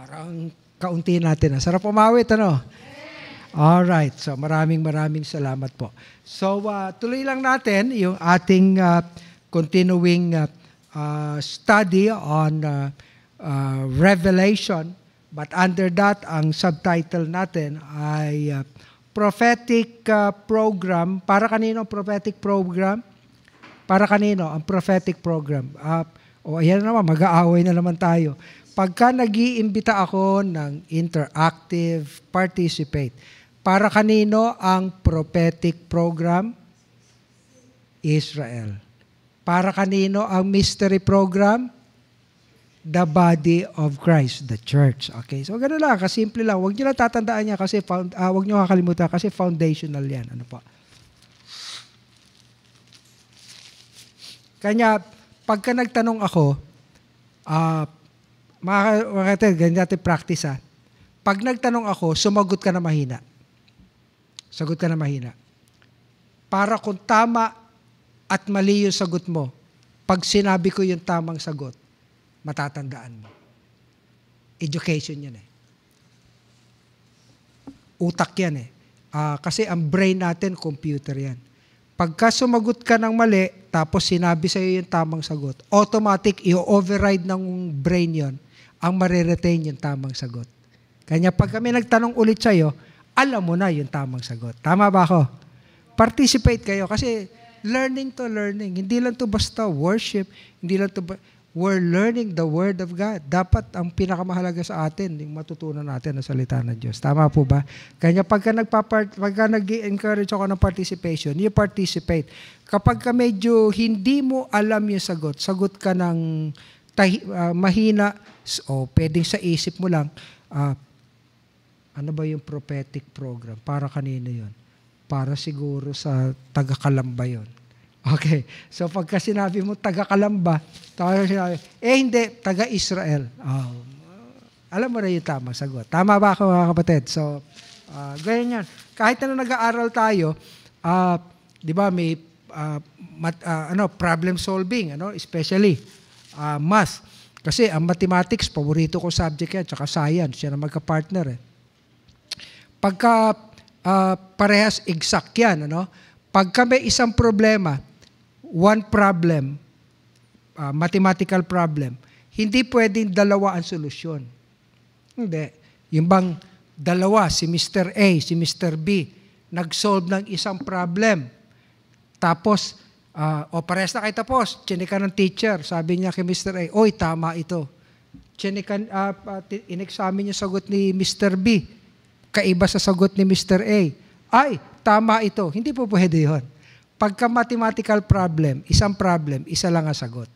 Parang kaunti natin. Ah. Sarap umawit, ano? All right. So maraming maraming salamat po. So uh, tuloy lang natin yung ating uh, continuing uh, uh, study on uh, uh, Revelation. But under that, ang subtitle natin ay uh, prophetic uh, program. Para kanino prophetic program? Para kanino ang prophetic program? Uh, o oh, ayan naman, mag-aaway na naman tayo pagka nag ako ng interactive participate, para kanino ang prophetic program? Israel. Para kanino ang mystery program? The body of Christ, the church. Okay, so ganun lang, kasimple lang. Huwag nyo lang tatandaan niya kasi, found, uh, huwag nyo kakalimutan kasi foundational yan. Ano po? Kanya, pagka nagtanong ako, uh, mga, mga kapatid, ganyan natin practice ha. Pag nagtanong ako, sumagot ka na mahina. Sagot ka na mahina. Para kung tama at mali yung sagot mo, pag sinabi ko yung tamang sagot, matatandaan mo. Education yan eh. Utak yan eh. Uh, kasi ang brain natin, computer yan. Pagka sumagot ka ng mali, tapos sinabi sa'yo yung tamang sagot, automatic, i-override ng brain yon ang mareretain yung tamang sagot. Kanya pag kami nagtanong ulit sa'yo, alam mo na yung tamang sagot. Tama ba ako? Participate kayo kasi learning to learning. Hindi lang to basta worship, hindi lang to we're learning the Word of God. Dapat ang pinakamahalaga sa atin, yung matutunan natin ang salita ng Diyos. Tama po ba? Kanya pagka, nagpapart, pagka nag-encourage ako ng participation, you participate. Kapag ka medyo hindi mo alam yung sagot, sagot ka ng tahi, uh, mahina, o pwedeng sa isip mo lang, uh, ano ba yung prophetic program? Para kanino yon? Para siguro sa taga-kalamba yon. Okay. So pagka sinabi mo taga-kalamba, taga sinabi, eh hindi, taga-Israel. Oh. Alam mo na yung tama sagot. Tama ba ako mga kapatid? So, uh, ganyan yan. Kahit na nag-aaral tayo, uh, di ba may uh, mat, uh, ano, problem solving, ano, especially uh, math. Kasi ang mathematics, paborito ko subject yan, tsaka science, yan ang magka-partner eh. Pagka uh, parehas exact yan, ano? Pagka may isang problema, one problem, uh, mathematical problem, hindi pwedeng dalawa ang solusyon. Hindi. Yung bang dalawa, si Mr. A, si Mr. B, nag-solve ng isang problem. Tapos, Uh, o pares na kayo tapos, chinika ng teacher. Sabi niya kay Mr. A, oy, tama ito. Chinika, uh, ah, uh in-examine yung sagot ni Mr. B. Kaiba sa sagot ni Mr. A. Ay, tama ito. Hindi po pwede yun. Pagka mathematical problem, isang problem, isa lang ang sagot.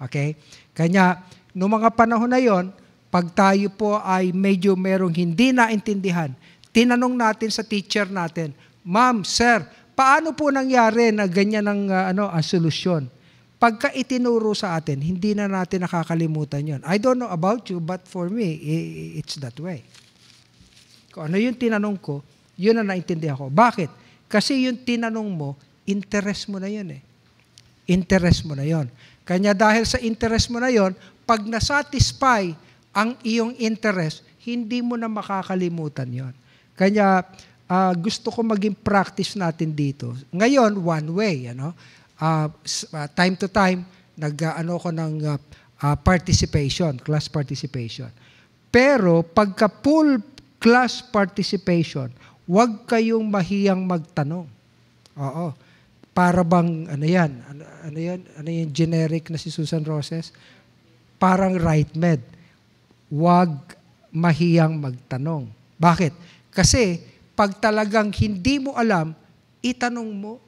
Okay? Kanya, noong mga panahon na yon, pag tayo po ay medyo merong hindi naintindihan, tinanong natin sa teacher natin, Ma'am, sir, Paano po nangyari na ganyan ang uh, ano, ang ah, solusyon? Pagka itinuro sa atin, hindi na natin nakakalimutan yon. I don't know about you, but for me, it's that way. Kung ano yung tinanong ko, yun na naintindihan ko. Bakit? Kasi yung tinanong mo, interest mo na yun eh. Interest mo na yon Kanya dahil sa interest mo na yon, pag nasatisfy ang iyong interest, hindi mo na makakalimutan yon. Kanya uh, gusto ko maging practice natin dito. Ngayon, one way, ano? Uh, time to time, nag uh, ano ko ng uh, uh, participation, class participation. Pero pagka full class participation, huwag kayong mahiyang magtanong. Oo. Para bang, ano yan? Ano, ano yan? Ano yung generic na si Susan Roses? Parang right med. Huwag mahiyang magtanong. Bakit? Kasi, pag talagang hindi mo alam, itanong mo.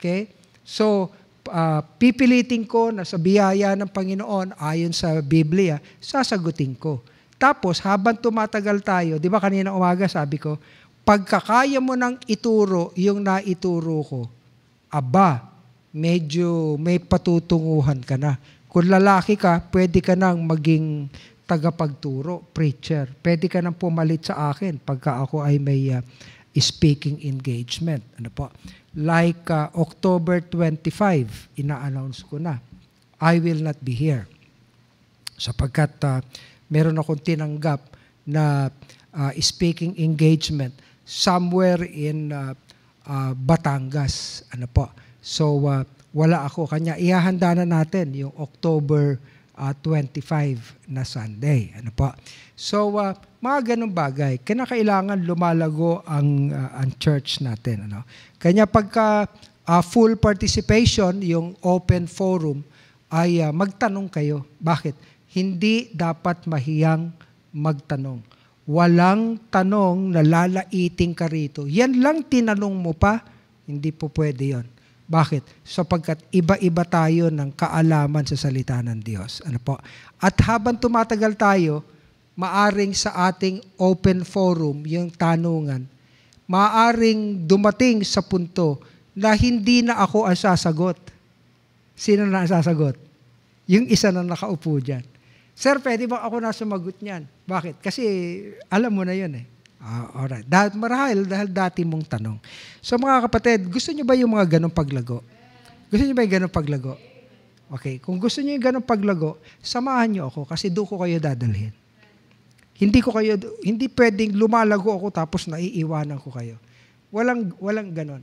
Okay? So, uh, pipilitin ko na sa biyaya ng Panginoon, ayon sa Biblia, sasagutin ko. Tapos, habang tumatagal tayo, di ba kanina umaga sabi ko, pagkakaya mo nang ituro yung naituro ko, aba, medyo may patutunguhan ka na. Kung lalaki ka, pwede ka nang maging tagapagturo, preacher. Pwede ka nang pumalit sa akin pagka ako ay may uh, speaking engagement. Ano po? Like uh, October 25, ina-announce ko na, I will not be here. Sapagkat uh, meron akong tinanggap na uh, speaking engagement somewhere in uh, uh, Batangas. Ano po? So, uh, wala ako. Kanya, ihahanda na natin yung October 25 uh, ah, 25 na Sunday. Ano po? So, uh, mga ganung bagay, kinakailangan lumalago ang, uh, ang church natin. Ano? Kanya pagka uh, full participation, yung open forum, ay uh, magtanong kayo. Bakit? Hindi dapat mahiyang magtanong. Walang tanong na lalaiting ka rito. Yan lang tinanong mo pa, hindi po pwede yon bakit? Sapagkat iba-iba tayo ng kaalaman sa salita ng Diyos. Ano po? At habang tumatagal tayo, maaring sa ating open forum, yung tanungan, maaring dumating sa punto na hindi na ako ang sasagot. Sino na ang sasagot? Yung isa na nakaupo dyan. Sir, pwede ba ako na sumagot niyan? Bakit? Kasi alam mo na yun eh. Ah, uh, alright. Dahil, marahil, dahil dati mong tanong. So mga kapatid, gusto nyo ba yung mga ganong paglago? Gusto nyo ba yung ganong paglago? Okay, kung gusto nyo yung ganong paglago, samahan nyo ako kasi doon ko kayo dadalhin. Hindi ko kayo, hindi pwedeng lumalago ako tapos naiiwanan ko kayo. Walang, walang ganon.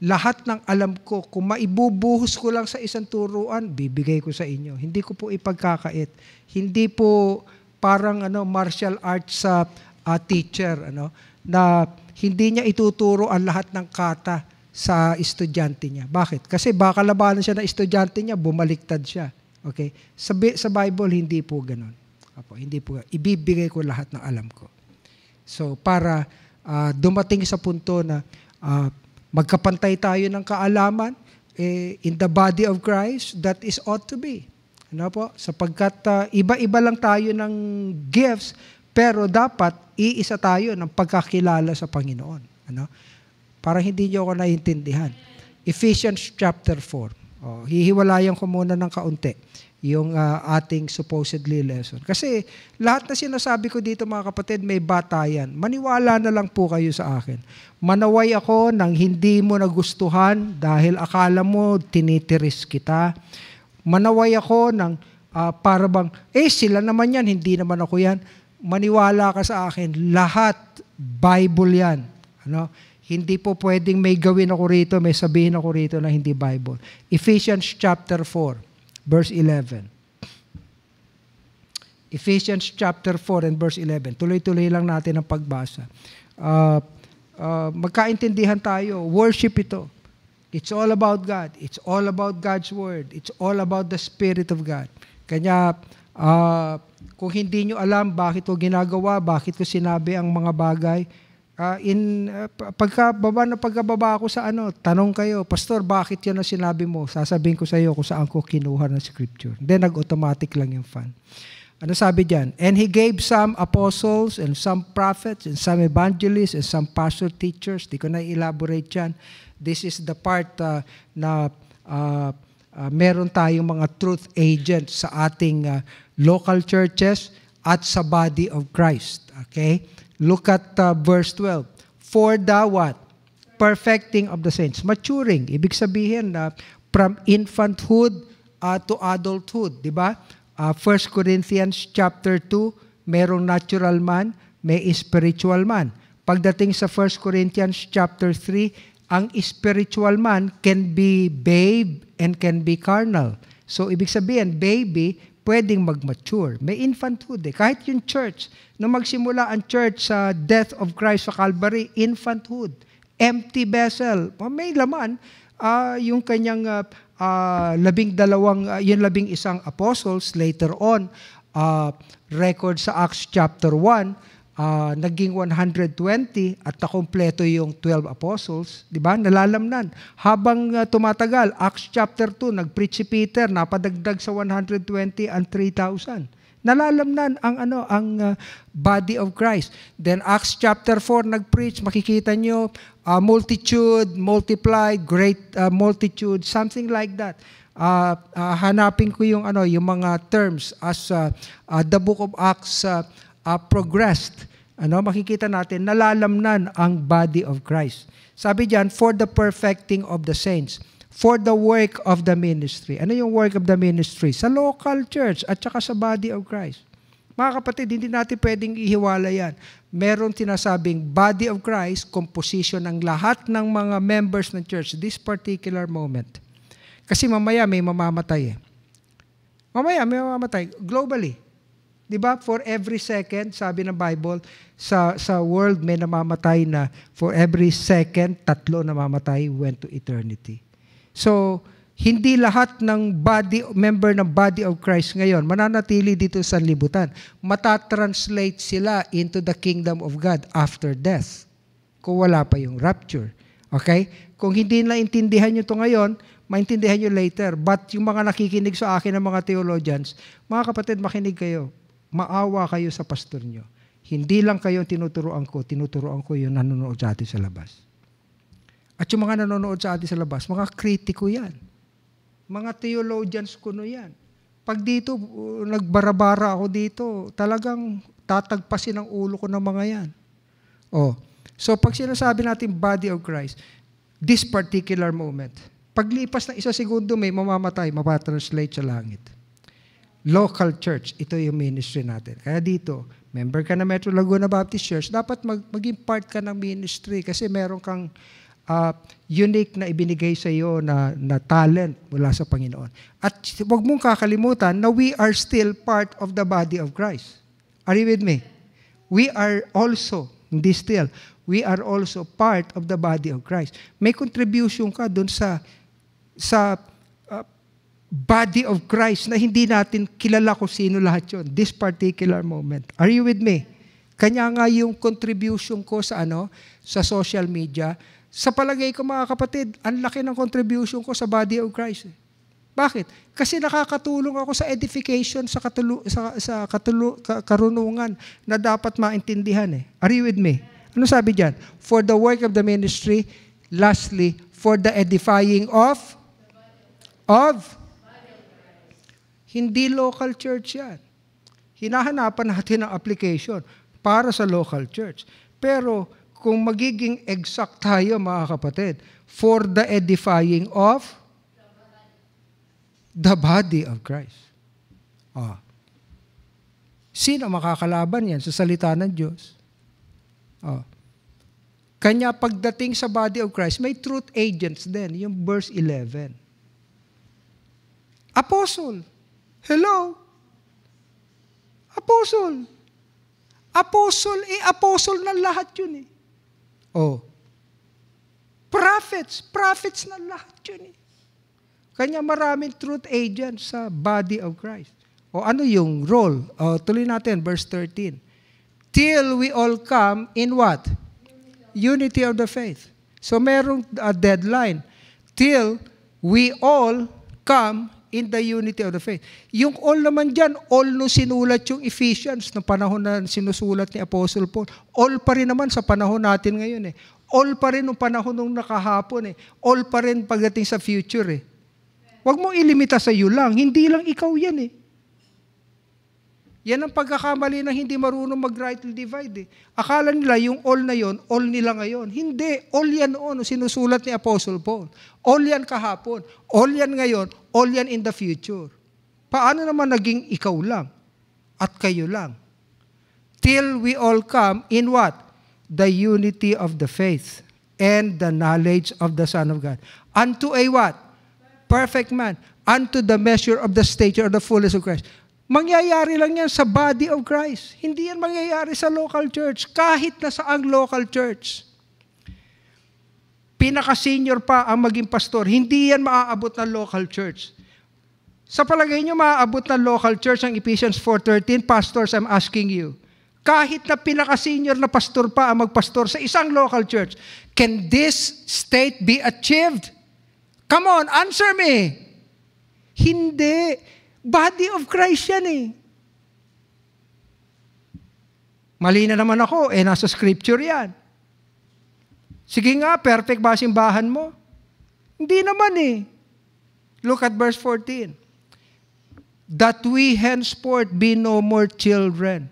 Lahat ng alam ko, kung maibubuhos ko lang sa isang turuan, bibigay ko sa inyo. Hindi ko po ipagkakait. Hindi po parang ano martial arts sa uh, uh, teacher ano na hindi niya ituturo ang lahat ng kata sa estudyante niya. Bakit? Kasi baka labanan siya ng estudyante niya, bumaliktad siya. Okay? Sa, sa Bible, hindi po ganun. Apo, hindi po. Ibibigay ko lahat ng alam ko. So, para uh, dumating sa punto na uh, magkapantay tayo ng kaalaman eh, in the body of Christ, that is ought to be. Ano po? Sapagkat uh, iba-iba lang tayo ng gifts, pero dapat iisa tayo ng pagkakilala sa Panginoon. Ano? Para hindi niyo ako naiintindihan. Ephesians chapter 4. Oh, hihiwalayan ko muna ng kaunti yung uh, ating supposedly lesson. Kasi lahat na sinasabi ko dito mga kapatid, may batayan. Maniwala na lang po kayo sa akin. Manaway ako nang hindi mo nagustuhan dahil akala mo tinitiris kita. Manaway ako ng uh, ah, para bang, eh sila naman yan, hindi naman ako yan maniwala ka sa akin, lahat Bible yan. Ano? Hindi po pwedeng may gawin ako rito, may sabihin ako rito na hindi Bible. Ephesians chapter 4, verse 11. Ephesians chapter 4 and verse 11. Tuloy-tuloy lang natin ang pagbasa. Uh, uh, magkaintindihan tayo. Worship ito. It's all about God. It's all about God's Word. It's all about the Spirit of God. Kanya, uh, kung hindi nyo alam bakit ko ginagawa, bakit ko sinabi ang mga bagay, uh, in uh, pagkababa na pagkababa ako sa ano, tanong kayo, Pastor, bakit yan ang sinabi mo? Sasabihin ko sa iyo kung saan ko kinuha ng scripture. Then nag-automatic lang yung fan. Ano sabi diyan? And he gave some apostles and some prophets and some evangelists and some pastor teachers. Di ko na elaborate yan. This is the part uh, na uh, uh, meron tayong mga truth agent sa ating uh, local churches at sa body of Christ. Okay? Look at uh, verse 12. For the what? Perfecting of the saints. Maturing. Ibig sabihin na uh, from infanthood uh, to adulthood, di ba? Uh, 1 Corinthians chapter 2, merong natural man, may spiritual man. Pagdating sa 1 Corinthians chapter 3, ang spiritual man can be babe and can be carnal. So, ibig sabihin, baby, pwedeng mag-mature. May infanthood eh. Kahit yung church, nung magsimula ang church sa death of Christ sa Calvary, infanthood, empty vessel, may laman, uh, yung kanyang uh, uh, labing dalawang, uh, yung labing isang apostles later on, uh, record sa Acts chapter 1, uh, naging 120 at nakumpleto yung 12 apostles, di ba? Nalalamnan. Habang uh, tumatagal, Acts chapter 2, nag-preach si Peter, napadagdag sa 120 ang 3,000. Nalalamnan ang ano ang uh, body of Christ. Then Acts chapter 4 nag-preach, makikita nyo uh, multitude, multiply, great uh, multitude, something like that. Uh, uh, hanapin ko yung ano yung mga terms as uh, uh, the book of Acts uh, uh, progressed ano, makikita natin, nalalamnan ang body of Christ. Sabi diyan, for the perfecting of the saints, for the work of the ministry. Ano yung work of the ministry? Sa local church at saka sa body of Christ. Mga kapatid, hindi natin pwedeng ihiwala yan. Meron tinasabing body of Christ, composition ng lahat ng mga members ng church, this particular moment. Kasi mamaya may mamamatay eh. Mamaya may mamamatay, globally. 'Di ba? For every second, sabi ng Bible, sa sa world may namamatay na for every second, tatlo namamatay went to eternity. So, hindi lahat ng body member ng body of Christ ngayon mananatili dito sa libutan. Matatranslate sila into the kingdom of God after death. Kung wala pa yung rapture. Okay? Kung hindi na intindihan nyo to ngayon, maintindihan nyo later. But yung mga nakikinig sa akin ng mga theologians, mga kapatid, makinig kayo maawa kayo sa pastor nyo. Hindi lang kayo tinuturoan ko, tinuturoan ko yung nanonood sa atin sa labas. At yung mga nanonood sa atin sa labas, mga kritiko yan. Mga theologians kuno yan. Pag dito, uh, nagbarabara ako dito, talagang tatagpasin ang ulo ko ng mga yan. Oh. So pag sinasabi natin body of Christ, this particular moment, paglipas ng isa segundo may mamamatay, mapatranslate sa langit local church. Ito yung ministry natin. Kaya dito, member ka na Metro Laguna Baptist Church, dapat mag, maging part ka ng ministry kasi meron kang uh, unique na ibinigay sa iyo na, na talent mula sa Panginoon. At huwag mong kakalimutan na we are still part of the body of Christ. Are you with me? We are also, hindi still, we are also part of the body of Christ. May contribution ka dun sa sa body of Christ na hindi natin kilala kung sino lahat yon. This particular moment. Are you with me? Kanya nga yung contribution ko sa ano, sa social media. Sa palagay ko mga kapatid, ang laki ng contribution ko sa body of Christ. Bakit? Kasi nakakatulong ako sa edification sa katulu- sa, sa katulu- ka- karunungan na dapat maintindihan eh. Are you with me? Ano sabi diyan? For the work of the ministry, lastly, for the edifying of of hindi local church yan. Hinahanapan natin ang application para sa local church. Pero kung magiging exact tayo mga kapatid, for the edifying of the body of Christ. Ah. Sino makakalaban yan sa salita ng Diyos? Ah. Kanya pagdating sa body of Christ, may truth agents din, yung verse 11. Apostle, Hello? Apostle. Apostle, eh, apostle na lahat yun eh. Oh. Prophets, prophets na lahat yun eh. Kanya maraming truth agent sa body of Christ. O ano yung role? O, tuloy natin, verse 13. Till we all come in what? Unity of the faith. So merong uh, deadline. Till we all come in the unity of the faith. Yung all naman dyan, all no sinulat yung Ephesians ng panahon na sinusulat ni Apostle Paul. All pa rin naman sa panahon natin ngayon eh. All pa rin nung panahon nung nakahapon eh. All pa rin pagdating sa future eh. Huwag mo ilimita sa iyo lang. Hindi lang ikaw yan eh. Yan ang pagkakamali na hindi marunong mag-rightly divide. Eh. Akala nila yung all na yon, all nila ngayon. Hindi, all yan noon, sinusulat ni Apostle Paul. All yan kahapon, all yan ngayon, all yan in the future. Paano naman naging ikaw lang at kayo lang? Till we all come in what? The unity of the faith and the knowledge of the Son of God. Unto a what? Perfect man. Unto the measure of the stature of the fullness of Christ Mangyayari lang yan sa body of Christ. Hindi yan mangyayari sa local church, kahit na sa ang local church. Pinaka-senior pa ang maging pastor. Hindi yan maaabot ng local church. Sa palagay nyo, maaabot ng local church ang Ephesians 4.13, Pastors, I'm asking you, kahit na pinaka-senior na pastor pa ang magpastor sa isang local church, can this state be achieved? Come on, answer me! Hindi. Body of Christ yan eh. Mali na naman ako, eh nasa scripture yan. Sige nga, perfect ba simbahan mo? Hindi naman eh. Look at verse 14. That we henceforth be no more children,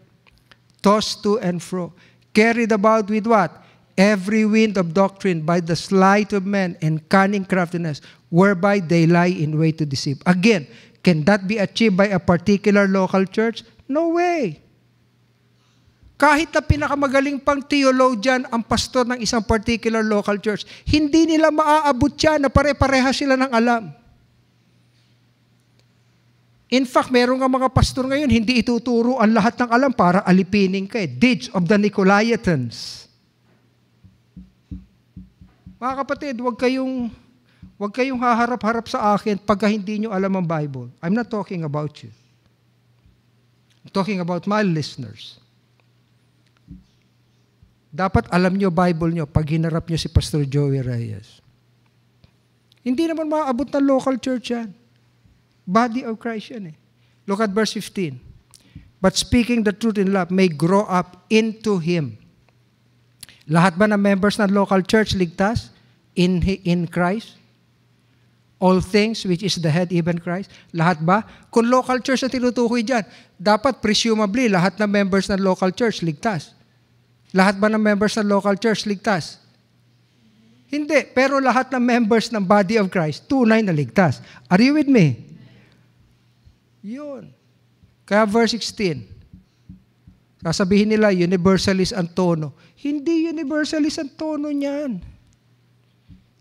tossed to and fro, carried about with what? Every wind of doctrine by the sleight of men and cunning craftiness, whereby they lie in wait to deceive. Again, Can that be achieved by a particular local church? No way. Kahit na pinakamagaling pang theologian ang pastor ng isang particular local church, hindi nila maaabot yan na pare-pareha sila ng alam. In fact, meron nga mga pastor ngayon, hindi ituturo ang lahat ng alam para alipinin ka eh. Deeds of the Nicolaitans. Mga kapatid, huwag kayong Huwag kayong haharap-harap sa akin pagka hindi nyo alam ang Bible. I'm not talking about you. I'm talking about my listeners. Dapat alam nyo Bible nyo pag hinarap nyo si Pastor Joey Reyes. Hindi naman maaabot ng local church yan. Body of Christ yan eh. Look at verse 15. But speaking the truth in love may grow up into Him. Lahat ba ng members ng local church ligtas in, in Christ? all things, which is the head, even Christ? Lahat ba? Kung local church na tinutukoy dyan, dapat presumably lahat ng members ng local church ligtas. Lahat ba ng members ng local church ligtas? Hindi, pero lahat ng members ng body of Christ, tunay na ligtas. Are you with me? Yun. Kaya verse 16, sasabihin nila, universalist ang tono. Hindi universalist ang tono niyan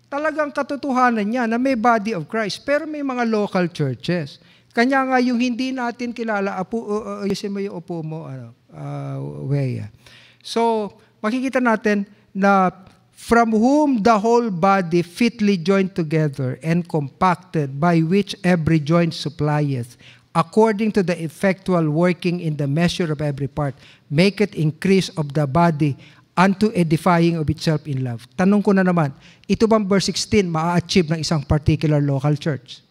talagang katotohanan niya na may body of Christ, pero may mga local churches. Kanya nga yung hindi natin kilala, apo, uh, uh, mo yung upo mo, ano, uh, Weya. So, makikita natin na from whom the whole body fitly joined together and compacted by which every joint supplieth, according to the effectual working in the measure of every part, make it increase of the body unto edifying of itself in love. Tanong ko na naman, ito bang verse 16 maa-achieve ng isang particular local church?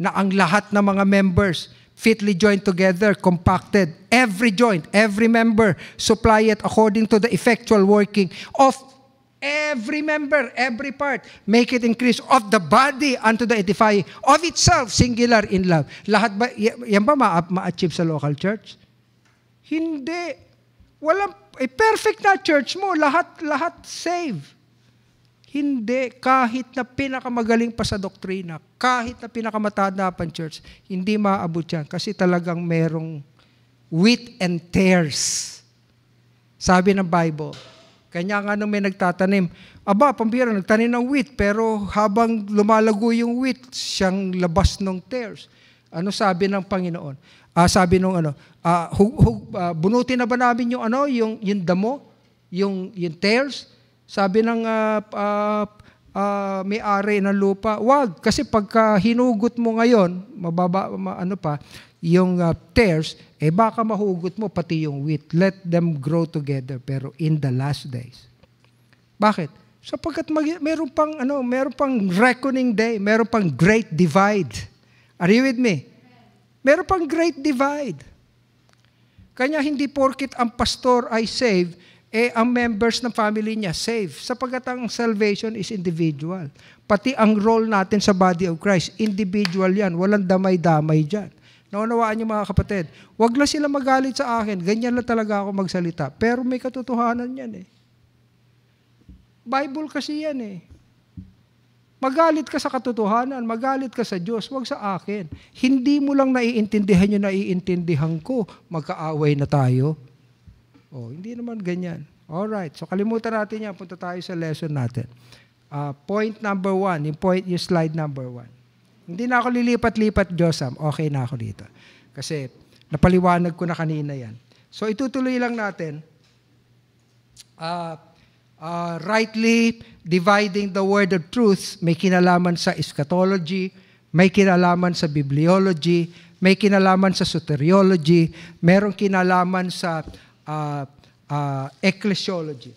Na ang lahat ng mga members fitly joined together, compacted, every joint, every member, supply it according to the effectual working of every member, every part, make it increase of the body unto the edifying of itself, singular in love. Lahat ba, yan ba ma-achieve sa local church? Hindi. Walang eh, perfect na church mo, lahat-lahat save. Hindi, kahit na pinakamagaling pa sa doktrina, kahit na pinakamatanda pa church, hindi maaabot yan kasi talagang merong wheat and tares. Sabi ng Bible, kanya nga nung may nagtatanim, aba, pambira, nagtanim ng wheat, pero habang lumalago yung wheat, siyang labas ng tares. Ano sabi ng Panginoon? Uh, sabi nung ano, uh, hug, hug, uh, bunuti na ba namin yung ano, yung yung damo, yung yung tears? Sabi ng uh, uh, uh, may-ari ng lupa, wag kasi pagka hinugot mo ngayon, mababa ma, ano pa, yung uh, tares, eh baka mahugot mo pati yung wheat. Let them grow together pero in the last days. Bakit? Sapagkat mag- meron pang ano, meron pang reckoning day, meron pang great divide. Are you with me? Meron pang great divide. Kanya hindi porkit ang pastor ay save, eh ang members ng family niya save. Sapagat ang salvation is individual. Pati ang role natin sa body of Christ, individual yan. Walang damay-damay dyan. Naunawaan niyo mga kapatid, wag lang sila magalit sa akin. Ganyan lang talaga ako magsalita. Pero may katotohanan yan eh. Bible kasi yan eh. Magalit ka sa katotohanan, magalit ka sa Diyos, wag sa akin. Hindi mo lang naiintindihan yung naiintindihan ko, magkaaway na tayo. Oh, hindi naman ganyan. All right. So kalimutan natin yan. Punta tayo sa lesson natin. Uh, point number one, yung, point, yung slide number one. Hindi na ako lilipat-lipat, Josam. Okay na ako dito. Kasi napaliwanag ko na kanina yan. So itutuloy lang natin. Uh, uh, rightly dividing the word of truth, may kinalaman sa eschatology, may kinalaman sa bibliology, may kinalaman sa soteriology, merong kinalaman sa uh, uh, ecclesiology.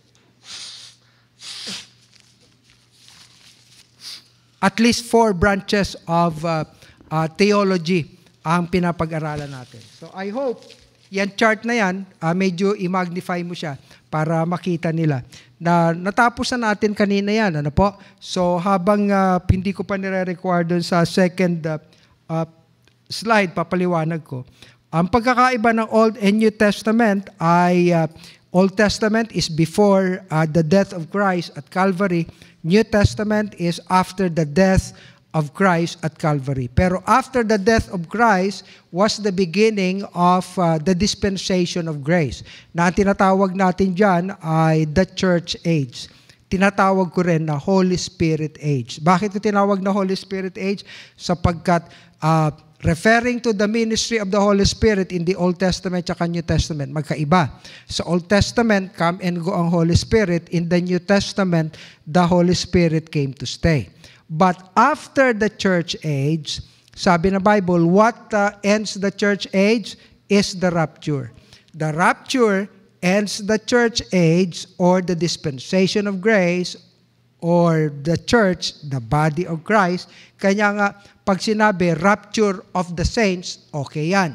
At least four branches of uh, uh, theology ang pinapag-aralan natin. So I hope yan chart na yan, uh, medyo i-magnify mo siya para makita nila na natapos na natin kanina yan. Ano po? So habang uh, hindi ko pa nire-require doon sa second uh, uh, slide, papaliwanag ko. Ang pagkakaiba ng Old and New Testament ay uh, Old Testament is before uh, the death of Christ at Calvary. New Testament is after the death of Christ at Calvary. Pero after the death of Christ was the beginning of uh, the dispensation of grace. Na tinatawag natin dyan ay the church age. Tinatawag ko rin na Holy Spirit age. Bakit ito tinawag na Holy Spirit age? Sapagkat uh, referring to the ministry of the Holy Spirit in the Old Testament at New Testament. Magkaiba. Sa Old Testament, come and go ang Holy Spirit. In the New Testament, the Holy Spirit came to stay. But after the church age, sabi na Bible, what uh, ends the church age is the rapture. The rapture ends the church age or the dispensation of grace or the church, the body of Christ. Kanya nga, pag sinabi rapture of the saints, okay yan.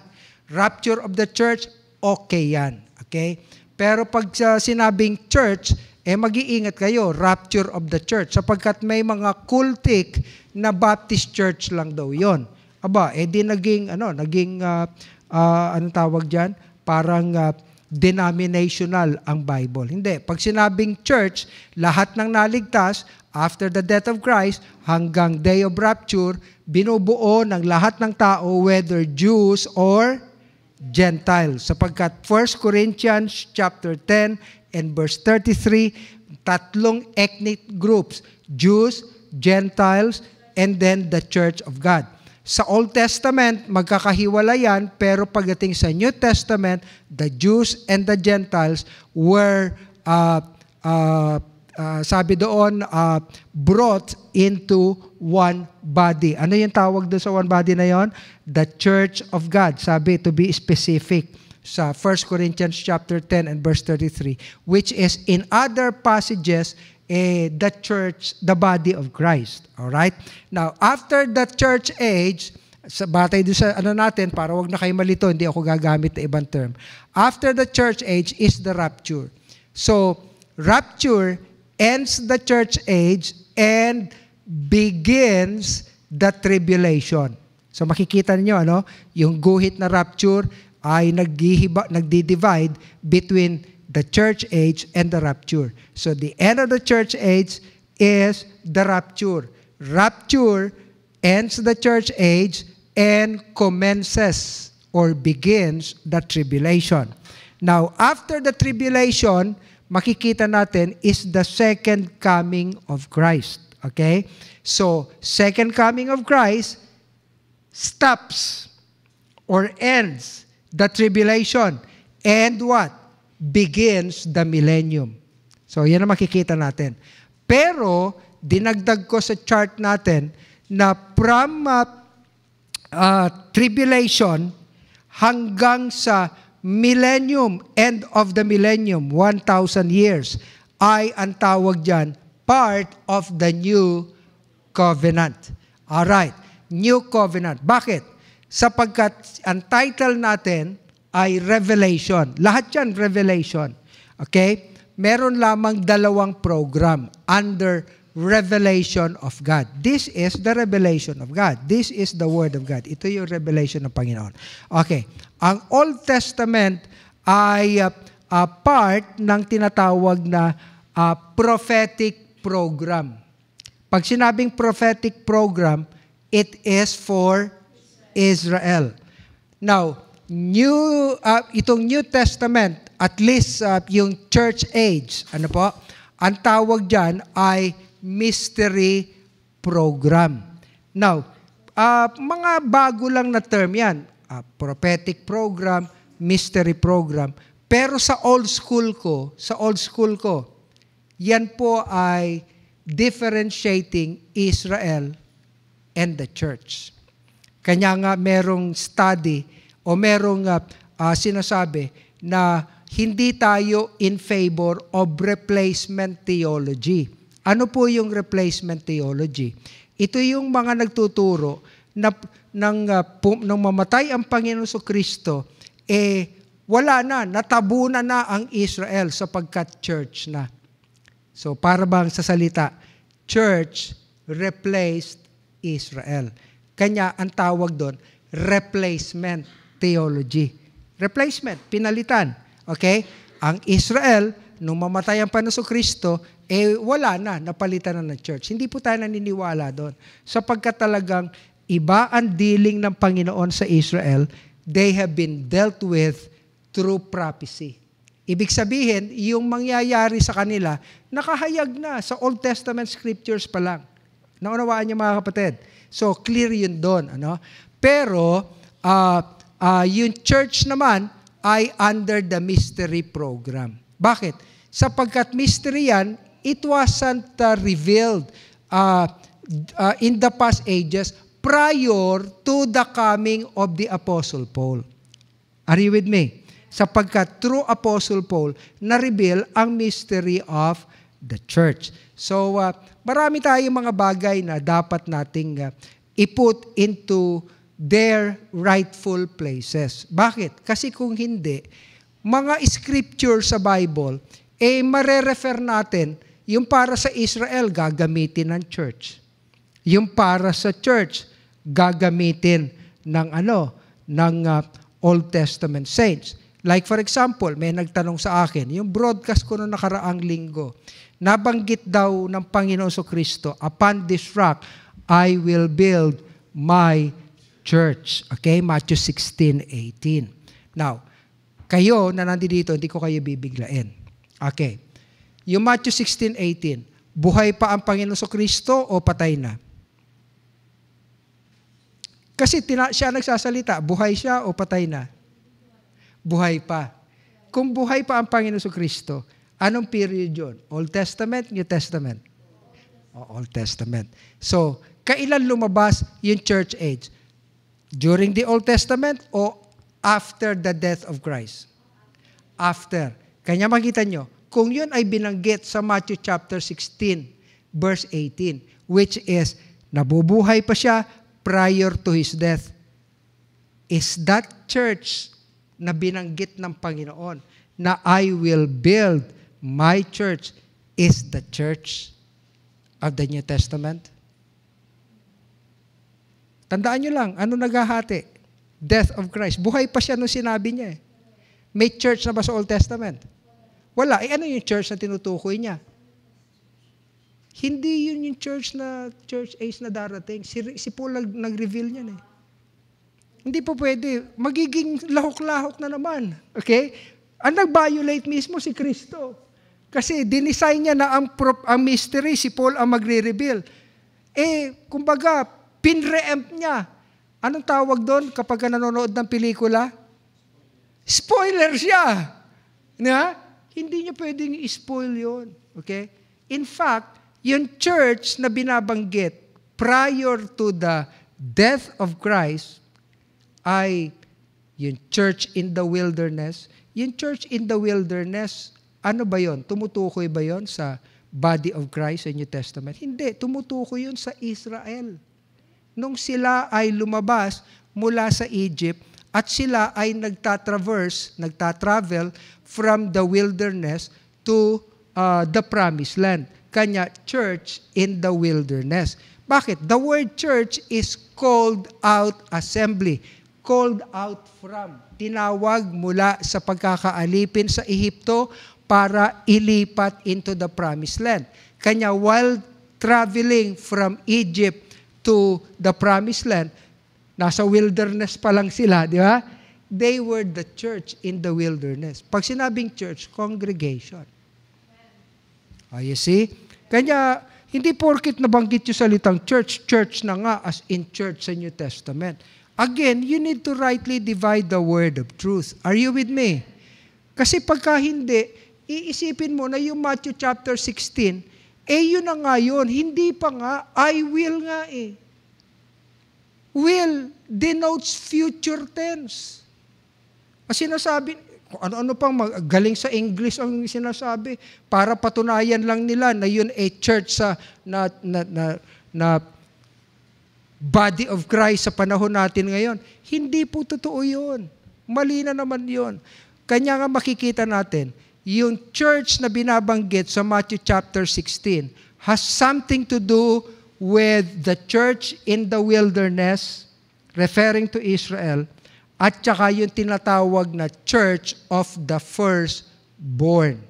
Rapture of the church, okay yan. Okay? Pero pag uh, sinabing church, eh mag-iingat kayo, rapture of the church. Sapagkat may mga cultic na Baptist church lang daw yon. Aba, eh di naging, ano, naging, uh, uh, anong tawag dyan? Parang uh, denominational ang Bible. Hindi. Pag sinabing church, lahat ng naligtas, after the death of Christ, hanggang day of rapture, binubuo ng lahat ng tao, whether Jews or Gentiles. Sapagkat 1 Corinthians chapter 10, and verse 33, tatlong ethnic groups, Jews, Gentiles, and then the Church of God. Sa Old Testament, magkakahiwala yan, pero pagdating sa New Testament, the Jews and the Gentiles were, uh, uh, uh, sabi doon, uh, brought into one body. Ano yung tawag doon sa one body na yon? The Church of God. Sabi, to be specific sa 1 Corinthians chapter 10 and verse 33, which is in other passages, eh, the church, the body of Christ. All right? Now, after the church age, sa batay doon sa ano natin, para wag na kayo malito, hindi ako gagamit ng ibang term. After the church age is the rapture. So, rapture ends the church age and begins the tribulation. So makikita niyo ano, yung guhit na rapture, ay naghihiba, nagdi-divide between the church age and the rapture. So the end of the church age is the rapture. Rapture ends the church age and commences or begins the tribulation. Now, after the tribulation, makikita natin is the second coming of Christ. Okay? So, second coming of Christ stops or ends the tribulation, and what? Begins the millennium. So, yan ang makikita natin. Pero, dinagdag ko sa chart natin na from uh, uh, tribulation hanggang sa millennium, end of the millennium, 1,000 years, ay ang tawag dyan, part of the new covenant. All right, new covenant. Bakit? sapagkat ang title natin ay Revelation. Lahat yan, Revelation. Okay? Meron lamang dalawang program under revelation of God. This is the revelation of God. This is the Word of God. Ito yung revelation ng Panginoon. Okay. Ang Old Testament ay uh, uh, part ng tinatawag na uh, prophetic program. Pag sinabing prophetic program, it is for Israel. Now, new, uh, itong New Testament, at least uh, yung church age, ano po, ang tawag diyan ay mystery program. Now, uh, mga bago lang na term yan, uh, prophetic program, mystery program. Pero sa old school ko, sa old school ko, yan po ay differentiating Israel and the church. Kanya nga merong study o merong uh, uh, sinasabi na hindi tayo in favor of replacement theology. Ano po yung replacement theology? Ito yung mga nagtuturo na nang, uh, ah, nang mamatay ang Panginoon so Kristo, eh wala na, natabunan na ang Israel sapagkat church na. So para bang sa salita, church replaced Israel. Kanya ang tawag doon, replacement theology. Replacement, pinalitan. Okay? Ang Israel, nung mamatay ang Panaso Kristo, eh wala na, napalitan na ng church. Hindi po tayo naniniwala doon. Sapagkat talagang iba ang dealing ng Panginoon sa Israel, they have been dealt with through prophecy. Ibig sabihin, yung mangyayari sa kanila, nakahayag na sa Old Testament scriptures pa lang. Naunawaan niyo mga kapatid? So, clear yun doon. Ano? Pero, uh, uh, yung church naman ay under the mystery program. Bakit? Sapagkat mystery yan, it wasn't uh, revealed uh, uh, in the past ages prior to the coming of the Apostle Paul. Are you with me? Sapagkat through Apostle Paul, na-reveal ang mystery of the church. So, uh, marami tayong mga bagay na dapat nating uh, iput into their rightful places. Bakit? Kasi kung hindi, mga scripture sa Bible, eh marerefer natin, yung para sa Israel, gagamitin ng church. Yung para sa church, gagamitin ng ano, ng uh, Old Testament saints. Like for example, may nagtanong sa akin, yung broadcast ko noong nakaraang linggo, nabanggit daw ng Panginoon so Kristo, upon this rock, I will build my church. Okay, Matthew 16:18. Now, kayo na nandito, hindi ko kayo bibiglain. Okay. Yung Matthew 16:18, buhay pa ang Panginoon so Kristo o patay na? Kasi tina- siya nagsasalita, buhay siya o patay na? buhay pa. Kung buhay pa ang Panginoon sa Kristo, anong period yon? Old Testament, New Testament? O, oh, Old Testament. So, kailan lumabas yung church age? During the Old Testament o after the death of Christ? After. Kanya makita nyo, kung yun ay binanggit sa Matthew chapter 16, verse 18, which is, nabubuhay pa siya prior to his death. Is that church na binanggit ng Panginoon na I will build my church is the church of the New Testament. Tandaan nyo lang, ano naghahati? Death of Christ. Buhay pa siya nung sinabi niya eh. May church na ba sa Old Testament? Wala. Eh ano yung church na tinutukoy niya? Hindi yun yung church na church age na darating. Si, si Paul nag, reveal niya eh. Hindi po pwede. Magiging lahok-lahok na naman. Okay? Ang nag-violate mismo si Kristo. Kasi dinesign niya na ang, prop, ang mystery, si Paul ang magre-reveal. Eh, kumbaga, pinreempt niya. Anong tawag doon kapag nanonood ng pelikula? Spoiler siya! Na? Hindi niya pwedeng i-spoil yon. Okay? In fact, yung church na binabanggit prior to the death of Christ, ay yung church in the wilderness. Yung church in the wilderness, ano ba yon? Tumutukoy ba yon sa body of Christ sa New Testament? Hindi, tumutukoy yon sa Israel. Nung sila ay lumabas mula sa Egypt at sila ay nagtatraverse, nagtatravel from the wilderness to uh, the promised land. Kanya, church in the wilderness. Bakit? The word church is called out assembly called out from. Tinawag mula sa pagkakaalipin sa Ehipto para ilipat into the promised land. Kanya while traveling from Egypt to the promised land, nasa wilderness pa lang sila, di ba? They were the church in the wilderness. Pag sinabing church, congregation. Oh, you see? Kanya, hindi porkit nabanggit yung salitang church, church na nga as in church sa New Testament. Again, you need to rightly divide the word of truth. Are you with me? Kasi pagka hindi, iisipin mo na yung Matthew chapter 16, eh yun na nga yun, hindi pa nga, I will nga eh. Will denotes future tense. Kasi sinasabi, kung ano-ano pang mag- galing sa English ang sinasabi para patunayan lang nila na yun a church sa na na na, na body of Christ sa panahon natin ngayon. Hindi po totoo yun. Mali na naman yun. Kanya nga makikita natin, yung church na binabanggit sa Matthew chapter 16 has something to do with the church in the wilderness, referring to Israel, at saka yung tinatawag na church of the firstborn.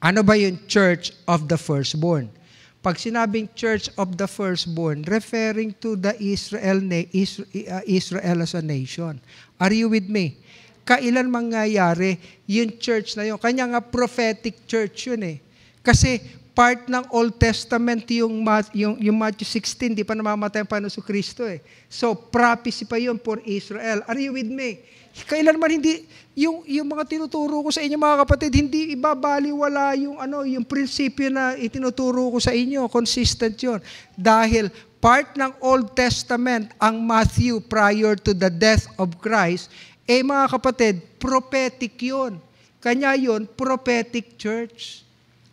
Ano ba yung church of the firstborn? Pag sinabing Church of the Firstborn, referring to the Israel, na- uh, Israel as a nation. Are you with me? Kailan mangyayari yung church na yun? Kanya nga prophetic church yun eh. Kasi part ng Old Testament yung, yung, yung Matthew 16, di pa namamatay pa si Kristo eh. So prophecy pa yun for Israel. Are you with me? kailanman hindi, yung, yung mga tinuturo ko sa inyo mga kapatid, hindi ibabaliwala yung, ano, yung prinsipyo na itinuturo ko sa inyo. Consistent yon Dahil part ng Old Testament ang Matthew prior to the death of Christ, eh mga kapatid, prophetic yon Kanya yon prophetic church.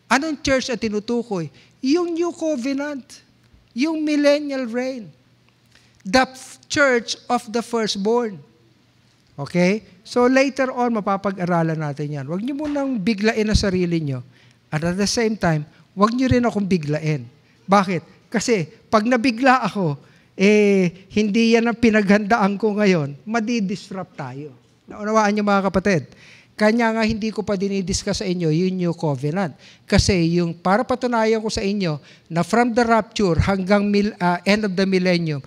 Anong church ang tinutukoy? Yung New Covenant, yung millennial reign, the church of the firstborn. Okay? So later on, mapapag-aralan natin yan. Huwag niyo munang biglain ang sarili niyo. At at the same time, huwag niyo rin akong biglain. Bakit? Kasi pag nabigla ako, eh, hindi yan ang pinaghandaan ko ngayon, madidisrupt tayo. Naunawaan niyo mga kapatid. Kanya nga hindi ko pa dinidiscuss sa inyo yung new covenant. Kasi yung para patunayan ko sa inyo na from the rapture hanggang mil, uh, end of the millennium,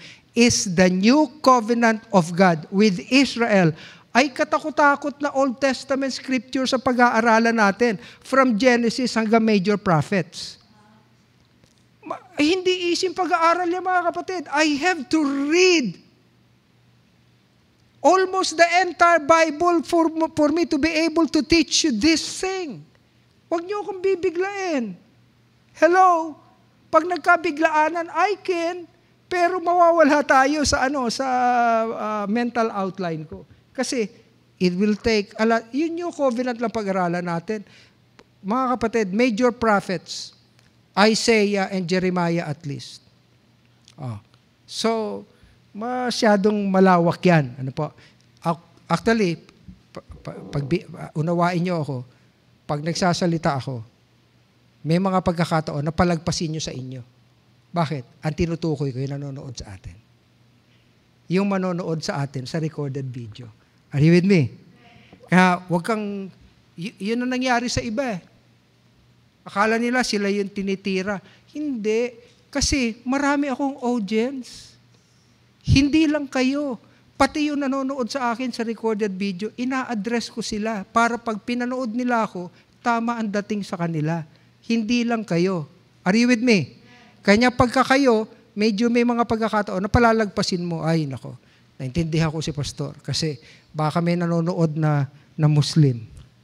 is the new covenant of God with Israel ay katakot-takot na Old Testament scripture sa pag-aaralan natin from Genesis hanggang major prophets. Ma- hindi isim pag-aaral niya mga kapatid. I have to read almost the entire Bible for, for me to be able to teach you this thing. Huwag niyo akong bibiglain. Hello? Pag nagkabiglaanan, I can pero mawawala tayo sa ano sa uh, mental outline ko. Kasi it will take ala Yun yung covenant lang pag-aralan natin. Mga kapatid, major prophets, Isaiah and Jeremiah at least. Oh. So, masyadong malawak yan. Ano po? Actually, pag unawain nyo ako, pag nagsasalita ako, may mga pagkakataon na palagpasin nyo sa inyo. Bakit? Ang tinutukoy ko yung nanonood sa atin. Yung manonood sa atin sa recorded video. Are you with me? Kaya wag kang, y- yun ang nangyari sa iba eh. Akala nila sila yung tinitira. Hindi. Kasi marami akong audience. Hindi lang kayo. Pati yung nanonood sa akin sa recorded video, ina-address ko sila para pag pinanood nila ako, tama ang dating sa kanila. Hindi lang kayo. Are you with me? Kanya pagka kayo, medyo may mga pagkakataon na palalagpasin mo, ay nako, naintindihan ko si pastor kasi baka may nanonood na, na Muslim.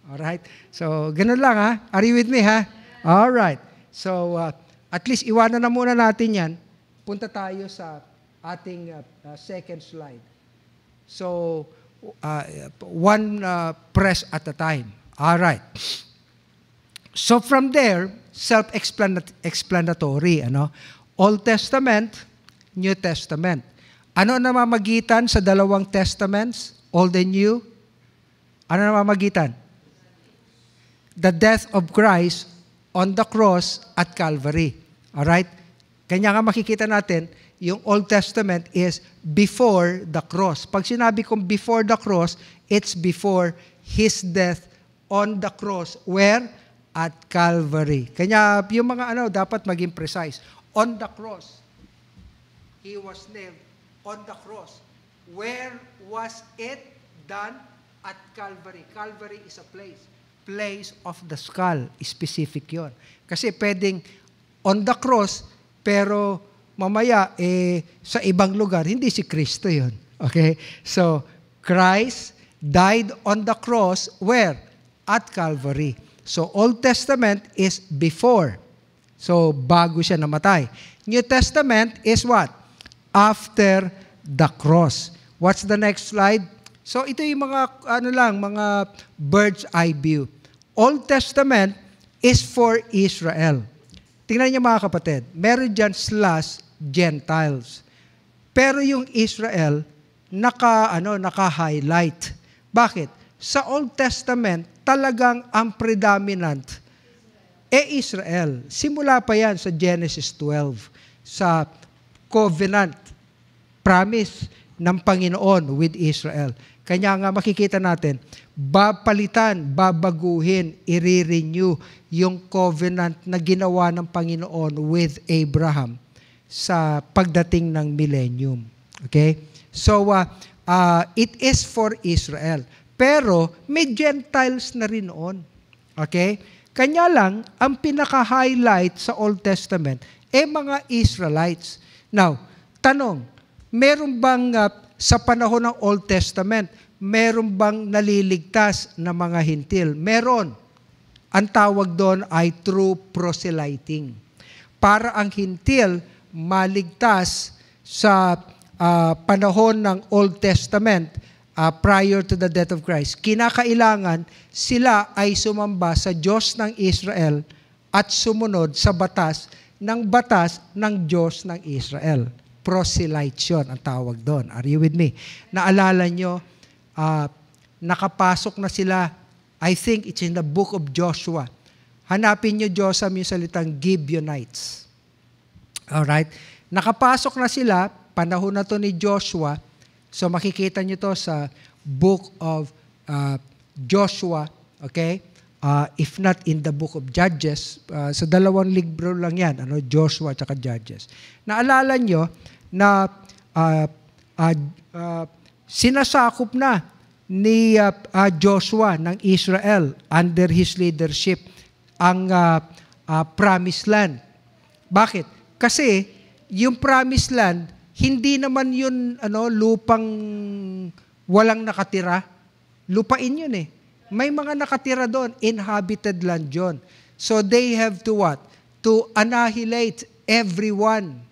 Alright? So, ganun lang ha. Are you with me ha? Alright. So, uh, at least iwanan na muna natin yan. Punta tayo sa ating uh, uh second slide. So, uh, one uh, press at a time. Alright. So, from there, self-explanatory. Ano? Old Testament, New Testament. Ano ang namamagitan sa dalawang testaments, Old and New? Ano ang namamagitan? The death of Christ on the cross at Calvary. All right? Kanya nga makikita natin, yung Old Testament is before the cross. Pag sinabi kong before the cross, it's before His death on the cross where at Calvary. Kanya yung mga ano, dapat maging precise. On the cross, He was nailed on the cross. Where was it done? At Calvary. Calvary is a place. Place of the skull. Specific yon. Kasi pwedeng on the cross, pero mamaya eh, sa ibang lugar, hindi si Kristo yon. Okay? So, Christ died on the cross where? At Calvary. So Old Testament is before. So bago siya namatay. New Testament is what? After the cross. What's the next slide? So ito yung mga ano lang, mga bird's eye view. Old Testament is for Israel. Tingnan niyo mga kapatid, meron dyan slash Gentiles. Pero yung Israel, naka, ano, naka-highlight. Bakit? sa Old Testament, talagang ang predominant e Israel. Simula pa yan sa Genesis 12, sa covenant promise ng Panginoon with Israel. Kanya nga makikita natin, babalitan, babaguhin, i-renew yung covenant na ginawa ng Panginoon with Abraham sa pagdating ng millennium. Okay? So, uh, uh, it is for Israel. Pero may Gentiles na rin noon. Okay? Kanya lang, ang pinaka-highlight sa Old Testament, eh mga Israelites. Now, tanong, meron bang uh, sa panahon ng Old Testament, meron bang naliligtas na mga hintil? Meron. Ang tawag doon ay true proselyting. Para ang hintil maligtas sa uh, panahon ng Old Testament, uh, prior to the death of Christ, kinakailangan sila ay sumamba sa Diyos ng Israel at sumunod sa batas ng batas ng Diyos ng Israel. Proselyte yun ang tawag doon. Are you with me? Naalala nyo, uh, nakapasok na sila, I think it's in the book of Joshua. Hanapin nyo Josam yung salitang Gibeonites. Alright? Nakapasok na sila, panahon na to ni Joshua, So makikita nyo to sa book of uh, Joshua, okay? Uh, if not in the book of Judges, uh, sa so dalawang libro lang yan, ano, Joshua at Judges. Naalala nyo na uh, uh, uh, sinasakop na ni uh, uh, Joshua ng Israel under his leadership ang uh, uh, promised land. Bakit? Kasi yung promised land hindi naman yun ano, lupang walang nakatira. Lupain yun eh. May mga nakatira doon. Inhabited land yun. So they have to what? To annihilate everyone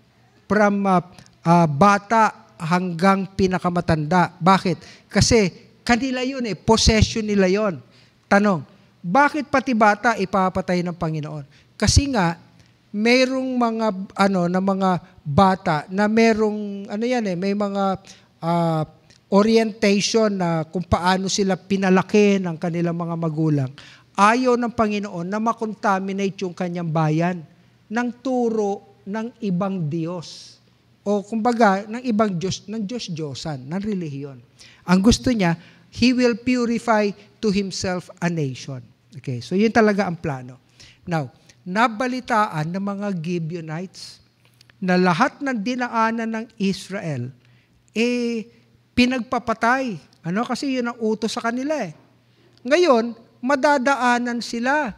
from uh, uh, bata hanggang pinakamatanda. Bakit? Kasi kanila yun eh. Possession nila yun. Tanong, bakit pati bata ipapatay ng Panginoon? Kasi nga, mayroong mga ano na mga bata na merong ano yan eh may mga uh, orientation na kung paano sila pinalaki ng kanilang mga magulang. Ayaw ng Panginoon na makontaminate yung kanyang bayan ng turo ng ibang Diyos. O kumbaga, ng ibang Diyos, ng Diyos-Diyosan, ng relihiyon. Ang gusto niya, He will purify to Himself a nation. Okay, so yun talaga ang plano. Now, nabalitaan ng mga Gibeonites na lahat ng dinaanan ng Israel, eh, pinagpapatay. Ano? Kasi yun ang utos sa kanila eh. Ngayon, madadaanan sila.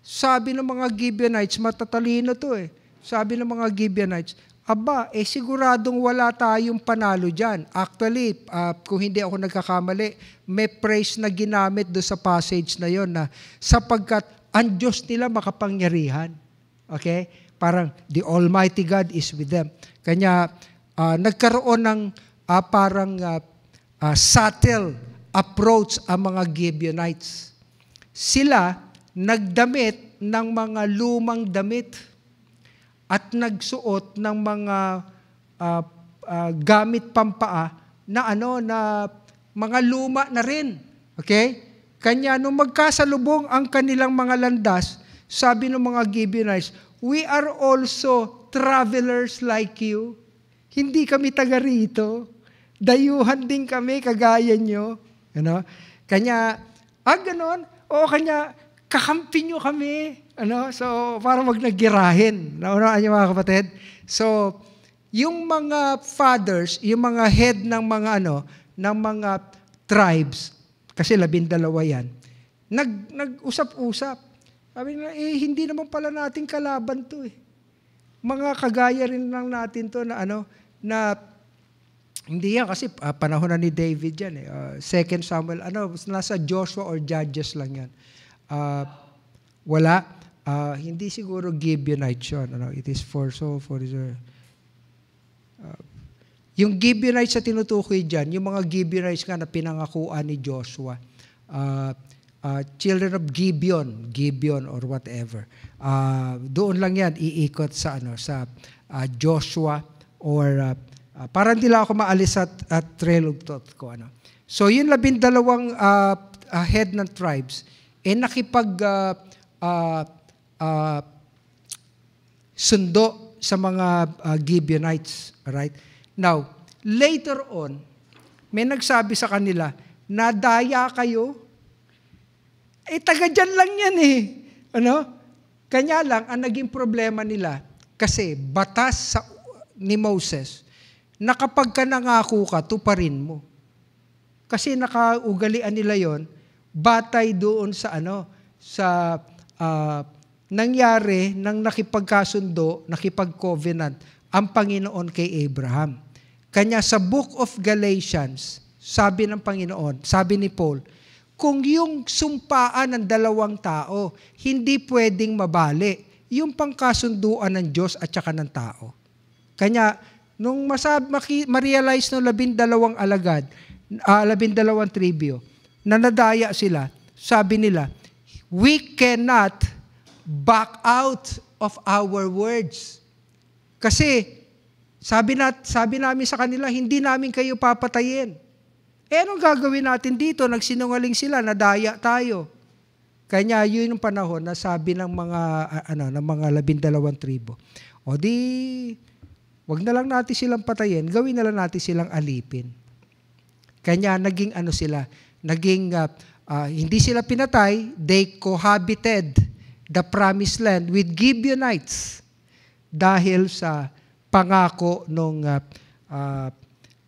Sabi ng mga Gibeonites, matatalino to eh. Sabi ng mga Gibeonites, Aba, eh siguradong wala tayong panalo dyan. Actually, uh, kung hindi ako nagkakamali, may phrase na ginamit do sa passage na yon na sapagkat ang Diyos nila makapangyarihan. Okay? Parang the Almighty God is with them. Kanya uh, nagkaroon ng uh, parang uh, uh, subtle approach ang mga Gibeonites. Sila nagdamit ng mga lumang damit at nagsuot ng mga uh, uh, gamit pampaa na ano na mga luma na rin. Okay? Kanya, nung magkasalubong ang kanilang mga landas, sabi ng mga Gibeonites, we are also travelers like you. Hindi kami taga rito. Dayuhan din kami kagaya nyo. Ano? Kanya, ah, ganon? O kanya, kakampi nyo kami. Ano? So, para wag nagirahin. Naunawaan nyo mga kapatid? So, yung mga fathers, yung mga head ng mga ano, ng mga tribes, kasi labindalawa yan. Nag, nag-usap-usap. Sabi nila, eh, hindi naman pala natin kalaban to eh. Mga kagaya rin lang natin to na ano, na hindi yan kasi uh, panahon na ni David yan eh. Uh, Second Samuel, ano, nasa Joshua or Judges lang yan. Uh, wala. Uh, hindi siguro Gibeonite yun. Ano, it is for so, for so. Uh, yung Gibeonites sa tinutukoy dyan, yung mga Gibeonites nga na pinangakuan ni Joshua, uh, uh, children of Gibeon, Gibeon or whatever. Uh, doon lang yan iikot sa ano sa uh, Joshua or uh, uh, para hindi ako maalis at, at trail of thought ko ano. So yun labindalawang uh, uh, head ng tribes eh nakipag uh, uh, uh, sundo sa mga uh, Gibeonites, right? Now, later on, may nagsabi sa kanila, nadaya kayo. Eh, taga dyan lang yan eh. Ano? Kanya lang, ang naging problema nila, kasi batas sa, ni Moses, na kapag ka nangako ka, tuparin mo. Kasi nakaugalian nila yon batay doon sa ano, sa uh, nangyari nang nakipagkasundo, nakipag-covenant ang Panginoon kay Abraham. Kanya sa Book of Galatians, sabi ng Panginoon, sabi ni Paul, kung yung sumpaan ng dalawang tao, hindi pwedeng mabali yung pangkasunduan ng Diyos at saka ng tao. Kanya, nung masab, maki, ma-realize ng labindalawang alagad, uh, labindalawang tribyo, na nadaya sila, sabi nila, we cannot back out of our words. Kasi sabi, nat, sabi namin sa kanila, hindi namin kayo papatayin. Eh, anong gagawin natin dito? Nagsinungaling sila, nadaya tayo. Kanya yun yung panahon na sabi ng mga, ano, ng mga labindalawang tribo. O di, wag na lang natin silang patayin, gawin na lang natin silang alipin. Kanya naging ano sila, naging, uh, uh, hindi sila pinatay, they cohabited the promised land with Gibeonites dahil sa pangako nung uh, uh,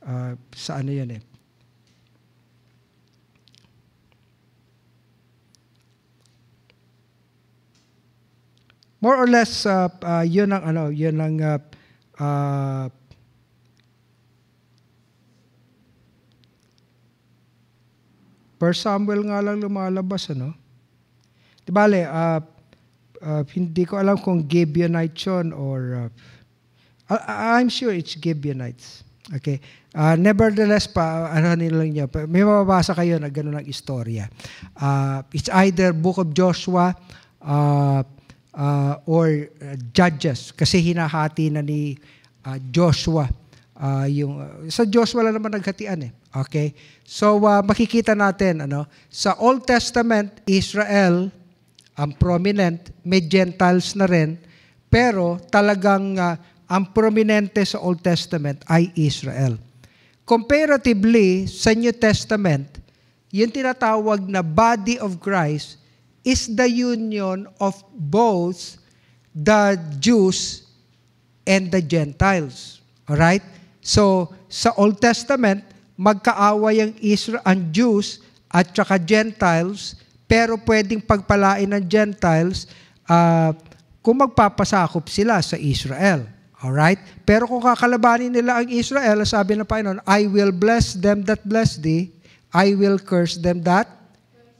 uh, sa ano yan eh. More or less uh, uh, 'yun ang ano, 'yun ang uh, uh, Per Samuel nga lang lumalabas ano. Di bale, uh, uh, hindi ko alam kung Gibeonite 'yon or uh, I, I'm sure it's Gibeonites. Okay? Uh, nevertheless, pa, ano lang niyo, may mababasa kayo na gano'n ang istorya. Uh, it's either Book of Joshua uh, uh, or uh, Judges kasi hinahati na ni uh, Joshua. Uh, yung, uh, sa Joshua lang naman naghatian eh. Okay? So, uh, makikita natin, ano, sa Old Testament, Israel, ang prominent, may Gentiles na rin, pero talagang uh, ang prominente sa Old Testament ay Israel. Comparatively, sa New Testament, yung tinatawag na body of Christ is the union of both the Jews and the Gentiles. Alright? So, sa Old Testament, magkaaway ang, Israel, ang Jews at saka Gentiles, pero pwedeng pagpalain ng Gentiles uh, kung magpapasakop sila sa Israel. All right? Pero kung kakalabanin nila ang Israel, sabi ng Panginoon, I will bless them that bless thee, I will curse them that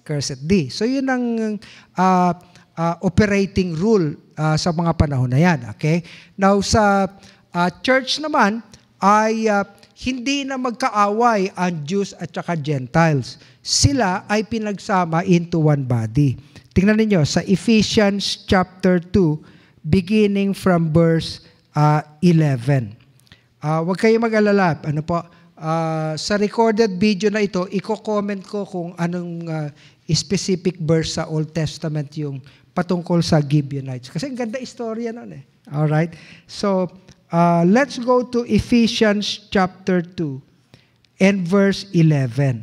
curse thee. So yun ang uh, uh, operating rule uh, sa mga panahon na yan. Okay? Now sa uh, church naman, ay uh, hindi na magkaaway ang Jews at saka Gentiles. Sila ay pinagsama into one body. Tingnan ninyo sa Ephesians chapter 2 beginning from verse uh, 11. Uh, huwag kayo mag-alala. Ano po? Uh, sa recorded video na ito, i-comment ko kung anong uh, specific verse sa Old Testament yung patungkol sa Gibeonites. Kasi ang ganda istorya nun eh. Alright? So, uh, let's go to Ephesians chapter 2 and verse 11.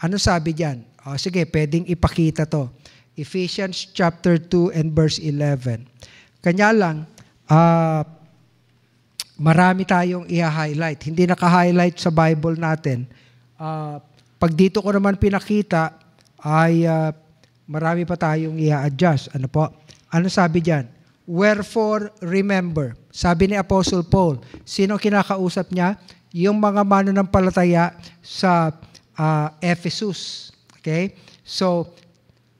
Ano sabi diyan? Oh, sige, pwedeng ipakita to. Ephesians chapter 2 and verse 11. Kanya lang, uh, marami tayong i-highlight. Hindi naka-highlight sa Bible natin. Uh, pag dito ko naman pinakita, ay uh, marami pa tayong i-adjust. Ano po? Ano sabi diyan? Wherefore, remember. Sabi ni Apostle Paul, sino kinakausap niya? Yung mga mananampalataya sa uh, Ephesus. Okay? So,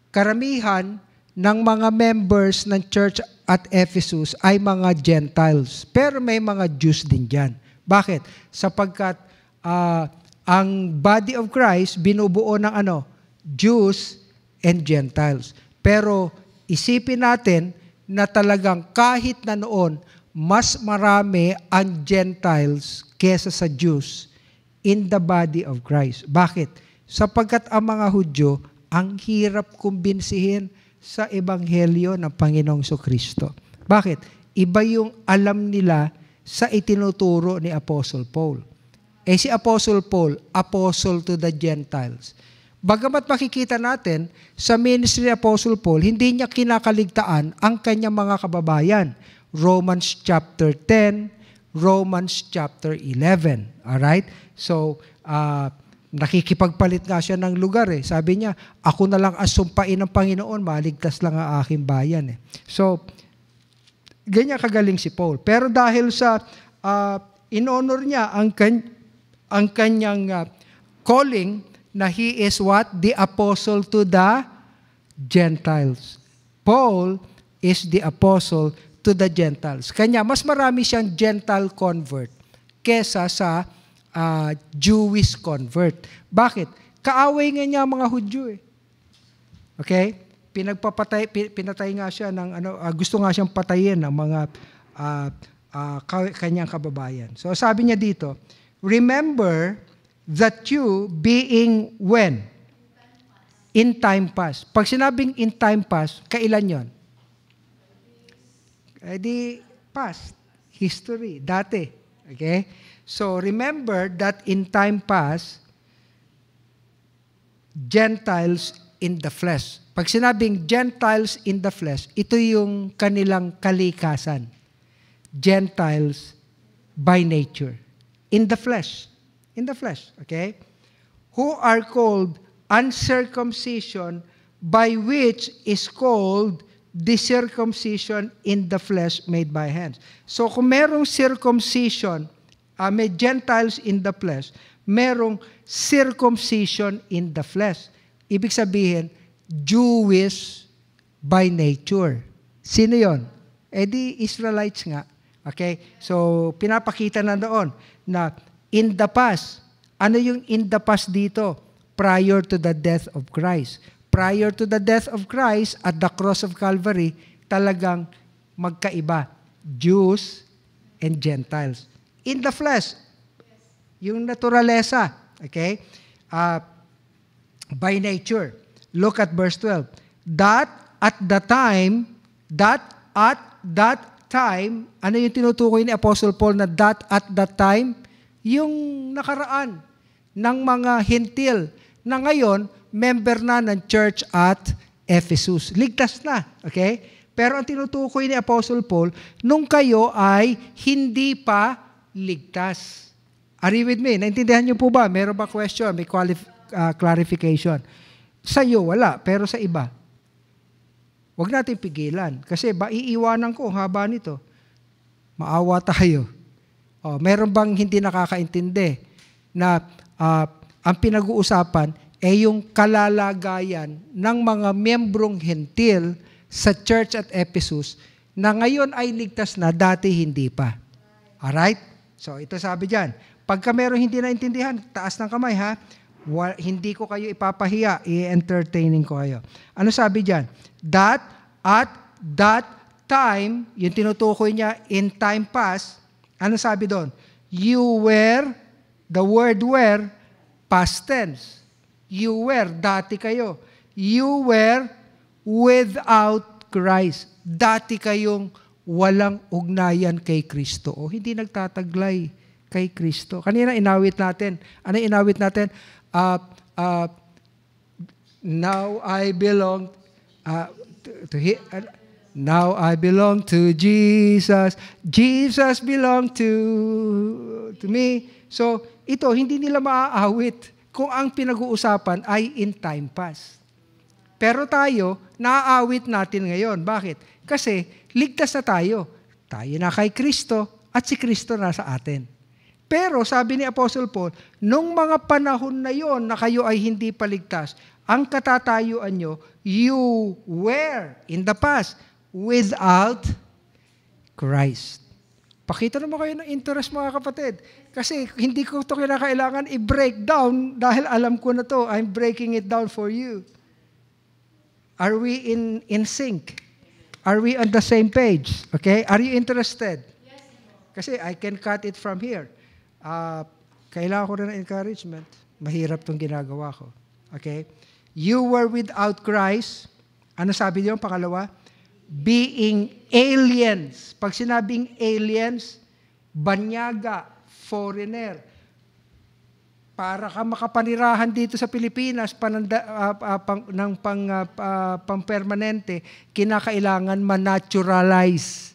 karamihan ng mga members ng Church at Ephesus ay mga Gentiles. Pero may mga Jews din dyan. Bakit? Sapagkat uh, ang body of Christ binubuo ng ano? Jews and Gentiles. Pero isipin natin na talagang kahit na noon, mas marami ang Gentiles kesa sa Jews in the body of Christ. Bakit? Sapagkat ang mga Hudyo, ang hirap kumbinsihin sa ebanghelyo ng Panginoong Kristo. Bakit? Iba yung alam nila sa itinuturo ni Apostle Paul. Eh si Apostle Paul, Apostle to the Gentiles. Bagamat makikita natin sa ministry ni Apostle Paul, hindi niya kinakaligtaan ang kanyang mga kababayan. Romans chapter 10, Romans chapter 11. All right? So, uh, nakikipagpalit nga siya ng lugar eh. Sabi niya, ako na lang asumpain ng Panginoon, maligtas lang ang aking bayan eh. So, ganyan kagaling si Paul. Pero dahil sa uh, ah, inonor niya ang, kan- ang kanyang uh, calling na he is what? The apostle to the Gentiles. Paul is the apostle to the Gentiles. Kanya, mas marami siyang Gentile convert kesa sa uh, Jewish convert. Bakit? Kaaway nga niya ang mga Hudyo eh. Okay? Pinagpapatay, pinatay nga siya ng ano, uh, gusto nga siyang patayin ng mga uh, uh, kanyang kababayan. So sabi niya dito, remember that you being when? In time past. Pag sinabing in time past, kailan yon? Eh di, past. History. Dati. Okay? So remember that in time past, Gentiles in the flesh. Pag sinabing Gentiles in the flesh, ito yung kanilang kalikasan. Gentiles by nature. In the flesh. In the flesh, okay? Who are called uncircumcision by which is called the circumcision in the flesh made by hands. So kung merong circumcision uh, may Gentiles in the flesh, merong circumcision in the flesh. Ibig sabihin, Jewish by nature. Sino yon? Eh di Israelites nga. Okay? So, pinapakita na doon na in the past, ano yung in the past dito? Prior to the death of Christ. Prior to the death of Christ at the cross of Calvary, talagang magkaiba. Jews and Gentiles in the flesh. Yung naturalesa. Okay? Uh, by nature. Look at verse 12. That at the time, that at that time, ano yung tinutukoy ni Apostle Paul na that at that time? Yung nakaraan ng mga hintil na ngayon, member na ng church at Ephesus. Ligtas na, okay? Pero ang tinutukoy ni Apostle Paul, nung kayo ay hindi pa ligtas. Are you with me? Naintindihan niyo po ba? Meron ba question? May qualif- uh, clarification? Sa iyo, wala. Pero sa iba, huwag natin pigilan. Kasi ba iiwanan ko haba nito. Maawa tayo. Oh, meron bang hindi nakakaintindi na uh, ang pinag-uusapan ay eh, yung kalalagayan ng mga membrong hentil sa church at Ephesus na ngayon ay ligtas na, dati hindi pa. Alright? So ito sabi diyan, pagka meron hindi naintindihan, taas ng kamay ha. Wa, hindi ko kayo ipapahiya, i-entertaining ko kayo. Ano sabi diyan? That at that time, yung tinutukoy niya in time past, ano sabi doon? You were, the word were, past tense. You were, dati kayo. You were without Christ. Dati kayong walang ugnayan kay Kristo o hindi nagtataglay kay Kristo. Kanina inawit natin. Ano inawit natin? Uh, uh, now I belong uh, to, to he, uh, Now I belong to Jesus. Jesus belong to to me. So ito hindi nila maaawit kung ang pinag-uusapan ay in time past. Pero tayo, naaawit natin ngayon. Bakit? Kasi ligtas na tayo. Tayo na kay Kristo at si Kristo na sa atin. Pero sabi ni Apostle Paul, nung mga panahon na yon na kayo ay hindi paligtas, ang katatayuan nyo, you were in the past without Christ. Pakita naman kayo ng interest mga kapatid. Kasi hindi ko ito kailangan i-break down dahil alam ko na to. I'm breaking it down for you. Are we in, in sync? Are we on the same page? Okay? Are you interested? Yes. Kasi I can cut it from here. Uh, kailangan ko rin ng encouragement. Mahirap tong ginagawa ko. Okay? You were without Christ. Ano sabi niyo ang pangalawa? Being aliens. Pag sinabing aliens, banyaga, foreigner para ka makapanirahan dito sa Pilipinas pananda, uh, uh, pang, ng pang, uh, uh, pampermanente, kinakailangan ma-naturalize.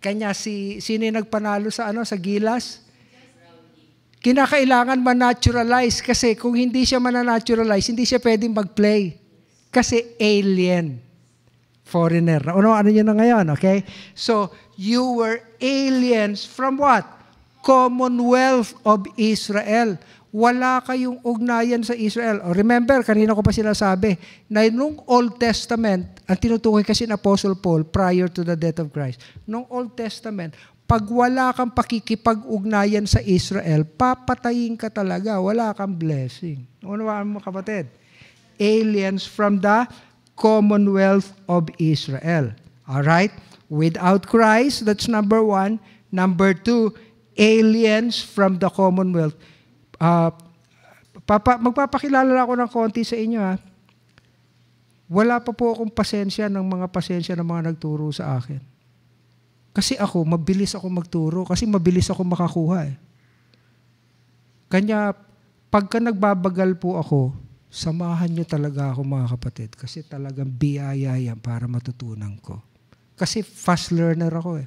Kanya si, sino yung nagpanalo sa, ano, sa gilas? Kinakailangan ma-naturalize kasi kung hindi siya mananaturalize, hindi siya pwedeng mag-play. Kasi alien. Foreigner. Ano, ano, ano yun na ngayon, okay? So, you were aliens from what? Commonwealth of Israel wala kayong ugnayan sa Israel. Oh, remember, kanina ko pa sila sabi, na nung Old Testament, ang tinutukoy kasi ng Apostle Paul prior to the death of Christ, nung Old Testament, pag wala kang pakikipag-ugnayan sa Israel, papatayin ka talaga. Wala kang blessing. Unawaan mo kapatid. Aliens from the Commonwealth of Israel. All right? Without Christ, that's number one. Number two, aliens from the Commonwealth. Uh, papa, magpapakilala ako ng konti sa inyo ha. Ah. Wala pa po akong pasensya ng mga pasensya ng mga nagturo sa akin. Kasi ako, mabilis ako magturo. Kasi mabilis ako makakuha eh. Kanya, pagka nagbabagal po ako, samahan niyo talaga ako mga kapatid. Kasi talagang biyaya yan para matutunan ko. Kasi fast learner ako eh.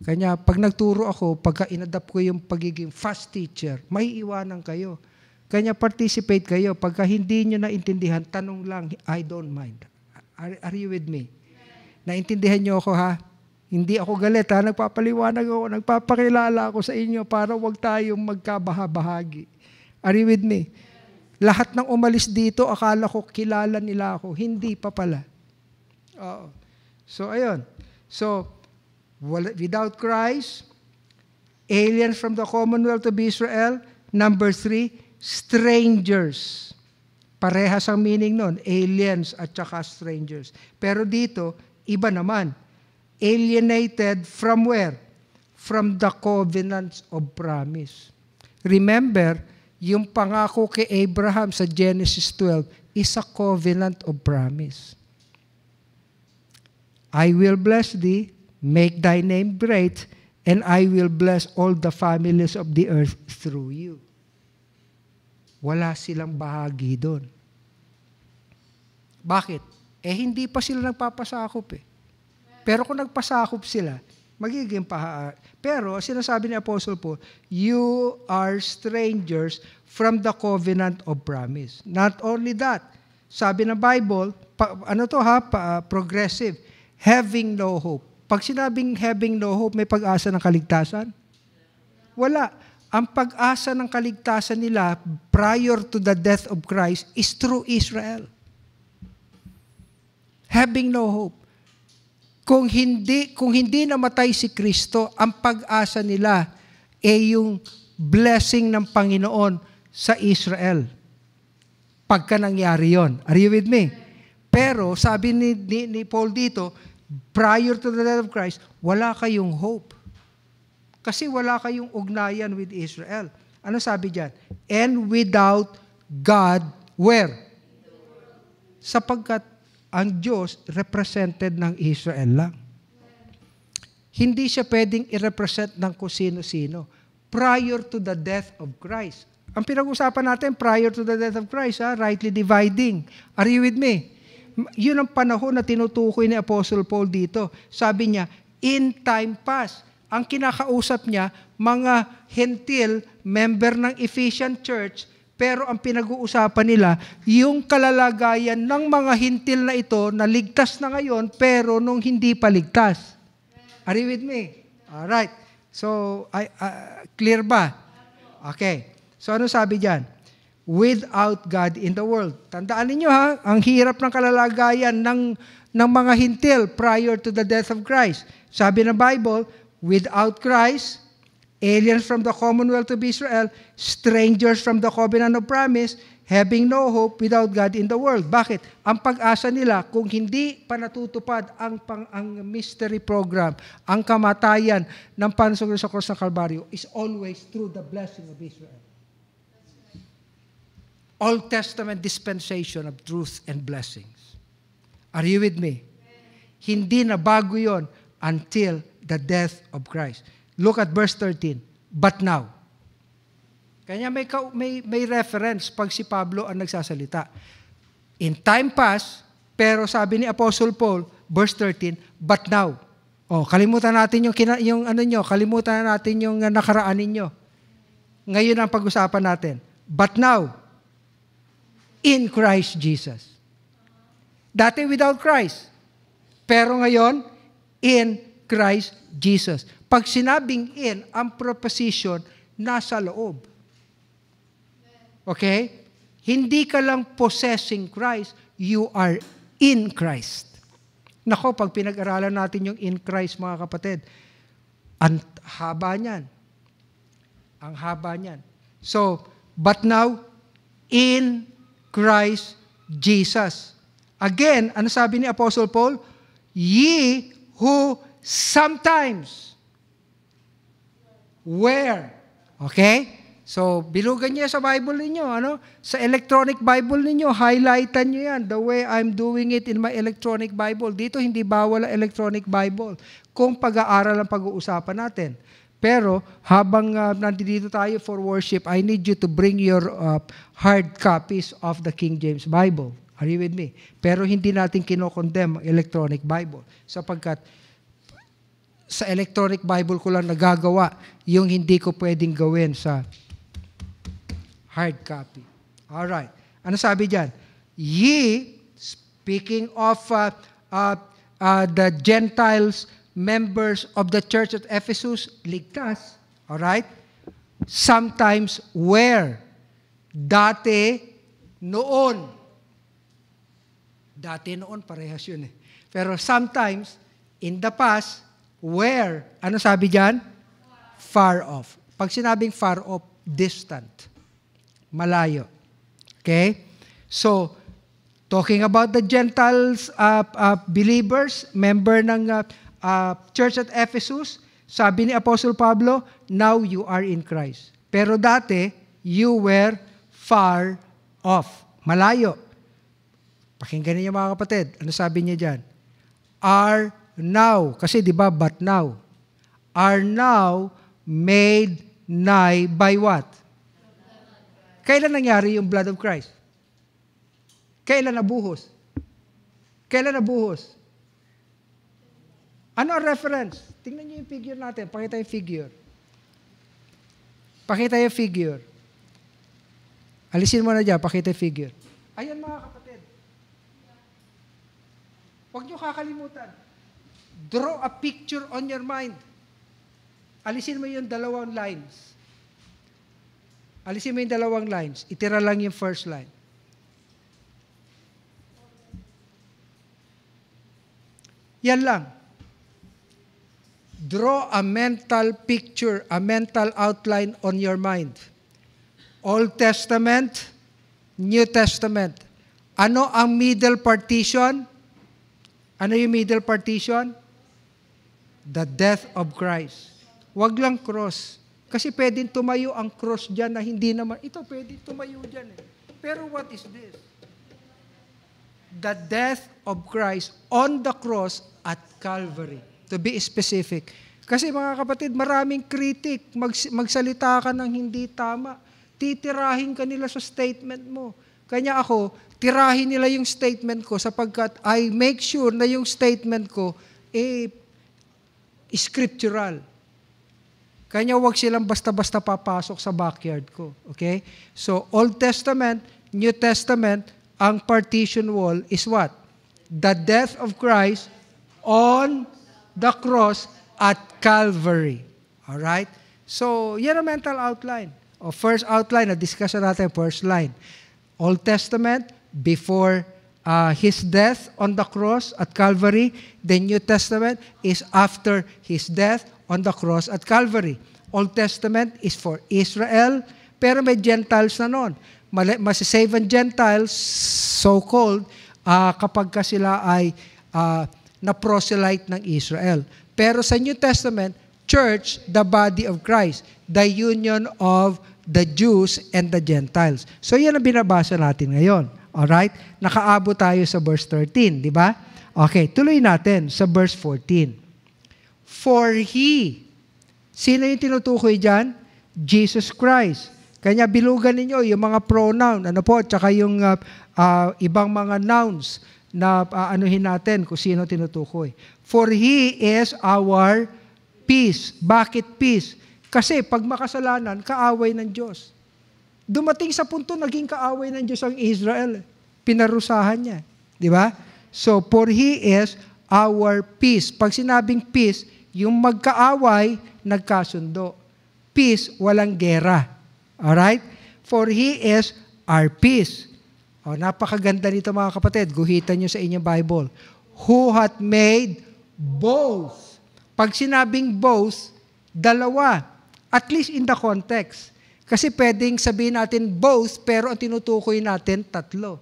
Kanya, pag nagturo ako, pagka inadapt ko yung pagiging fast teacher, may iwanan kayo. Kanya, participate kayo. Pagka hindi nyo naintindihan, tanong lang, I don't mind. Are, are you with me? Naintindihan nyo ako ha? Hindi ako galit ha? Nagpapaliwanag ako, nagpapakilala ako sa inyo para wag tayong magkabahabahagi. Are you with me? Lahat ng umalis dito, akala ko kilala nila ako. Hindi pa pala. Oo. So, ayun. So, without Christ, aliens from the commonwealth of Israel. Number three, strangers. Parehas ang meaning nun, aliens at saka strangers. Pero dito, iba naman. Alienated from where? From the covenants of promise. Remember, yung pangako kay Abraham sa Genesis 12 is a covenant of promise. I will bless thee Make thy name great, and I will bless all the families of the earth through you. Wala silang bahagi doon. Bakit? Eh hindi pa sila nagpapasakop eh. Pero kung nagpasakop sila, magiging paha. Pero sinasabi ni Apostle po, you are strangers from the covenant of promise. Not only that, sabi ng Bible, pa, ano to ha, pa, uh, progressive, having no hope. Pag sinabing having no hope, may pag-asa ng kaligtasan? Wala. Ang pag-asa ng kaligtasan nila prior to the death of Christ is through Israel. Having no hope. Kung hindi, kung hindi namatay si Kristo, ang pag-asa nila ay yung blessing ng Panginoon sa Israel. Pagka nangyari yon. Are you with me? Pero sabi ni, ni, ni Paul dito, prior to the death of Christ, wala kayong hope. Kasi wala kayong ugnayan with Israel. Ano sabi diyan? And without God, where? Sapagkat ang Diyos represented ng Israel lang. Hindi siya pwedeng i-represent ng kung sino-sino prior to the death of Christ. Ang pinag-usapan natin prior to the death of Christ, ha? rightly dividing. Are you with me? Yun ang panahon na tinutukoy ni Apostle Paul dito. Sabi niya, in time past. Ang kinakausap niya, mga hentil member ng Ephesian Church, pero ang pinag-uusapan nila, yung kalalagayan ng mga hintil na ito na ligtas na ngayon, pero nung hindi pa ligtas. Are you with me? All right. So, I, uh, clear ba? Okay. So, ano sabi diyan? without God in the world. Tandaan ninyo ha, ang hirap ng kalalagayan ng, ng mga hintil prior to the death of Christ. Sabi ng Bible, without Christ, aliens from the commonwealth of Israel, strangers from the covenant of promise, having no hope without God in the world. Bakit? Ang pag-asa nila kung hindi panatutupad ang, pang, ang mystery program, ang kamatayan ng pansong sa Cross ng Kalbaryo is always through the blessing of Israel. Old Testament dispensation of truth and blessings. Are you with me? Amen. Hindi na bago yon until the death of Christ. Look at verse 13. But now. Kanya may, may, may reference pag si Pablo ang nagsasalita. In time past, pero sabi ni Apostle Paul, verse 13, but now. Oh, kalimutan natin yung, kina, yung ano nyo, kalimutan natin yung nakaraan ninyo. Ngayon ang pag-usapan natin. But now, in Christ Jesus. Dati without Christ. Pero ngayon, in Christ Jesus. Pag sinabing in, ang preposition nasa loob. Okay? Hindi ka lang possessing Christ, you are in Christ. Nako, pag pinag-aralan natin yung in Christ, mga kapatid, ang haba niyan. Ang haba niyan. So, but now, in Christ Jesus. Again, ano sabi ni Apostle Paul? Ye who sometimes Where? Okay? So, bilugan niyo sa Bible niyo, ano? Sa electronic Bible niyo, highlightan niyo 'yan. The way I'm doing it in my electronic Bible. Dito hindi bawal ang electronic Bible kung pag-aaral ang pag-uusapan natin. Pero habang uh, nandito tayo for worship, I need you to bring your uh, hard copies of the King James Bible. Are you with me? Pero hindi natin kinokondemn ang electronic Bible sapagkat sa electronic Bible ko lang nagagawa yung hindi ko pwedeng gawin sa hard copy. All right. Ano sabi diyan? Ye, speaking of uh, uh, uh, the Gentiles, members of the church at Ephesus, ligtas, all right? Sometimes where? Dati, noon. Dati, noon, parehas yun eh. Pero sometimes, in the past, where? Ano sabi diyan? Far off. Pag sinabing far off, distant. Malayo. Okay? So, talking about the Gentiles uh, uh, believers, member ng uh, uh, church at Ephesus, sabi ni Apostle Pablo, now you are in Christ. Pero dati, you were far off. Malayo. Pakinggan niyo mga kapatid, ano sabi niya diyan? Are now, kasi di ba, but now. Are now made nigh by what? Kailan nangyari yung blood of Christ? Kailan nabuhos? Kailan nabuhos? Ano ang reference? Tingnan niyo yung figure natin. Pakita yung figure. Pakita yung figure. Alisin mo na dyan. Pakita yung figure. Ayan mga kapatid. Huwag niyo kakalimutan. Draw a picture on your mind. Alisin mo yung dalawang lines. Alisin mo yung dalawang lines. Itira lang yung first line. Yan lang. Draw a mental picture, a mental outline on your mind. Old Testament, New Testament. Ano ang middle partition? Ano yung middle partition? The death of Christ. Huwag lang cross. Kasi pwedeng tumayo ang cross dyan na hindi naman, ito pwedeng tumayo dyan eh. Pero what is this? The death of Christ on the cross at Calvary to be specific. Kasi mga kapatid, maraming critic, Mags- magsalita ka ng hindi tama. Titirahin ka nila sa statement mo. Kanya ako, tirahin nila yung statement ko sapagkat I make sure na yung statement ko eh scriptural. Kanya wag silang basta-basta papasok sa backyard ko. Okay? So, Old Testament, New Testament, ang partition wall is what? The death of Christ on the cross at Calvary. All right? So, yan ang mental outline. O first outline, na discussion natin, first line. Old Testament, before uh, His death on the cross at Calvary. The New Testament is after His death on the cross at Calvary. Old Testament is for Israel, pero may Gentiles na noon. Masisave ang Gentiles, so-called, uh, kapag ka sila ay uh, na proselyte ng Israel. Pero sa New Testament, church, the body of Christ, the union of the Jews and the Gentiles. So yan ang binabasa natin ngayon. All right? Nakaabo tayo sa verse 13, di ba? Okay, tuloy natin sa verse 14. For He, sino yung tinutukoy diyan? Jesus Christ. Kanya bilugan ninyo yung mga pronoun, ano po, tsaka yung uh, uh, ibang mga nouns na uh, anuhin natin kung sino tinutukoy. For He is our peace. Bakit peace? Kasi pag makasalanan, kaaway ng Diyos. Dumating sa punto, naging kaaway ng Diyos ang Israel. Pinarusahan niya. Di ba? So, for He is our peace. Pag sinabing peace, yung magkaaway, nagkasundo. Peace, walang gera. Alright? For He is our peace. Oh, napakaganda nito mga kapatid. Guhitan nyo sa inyong Bible. Who hath made both? Pag sinabing both, dalawa. At least in the context. Kasi pwedeng sabihin natin both, pero ang tinutukoy natin, tatlo.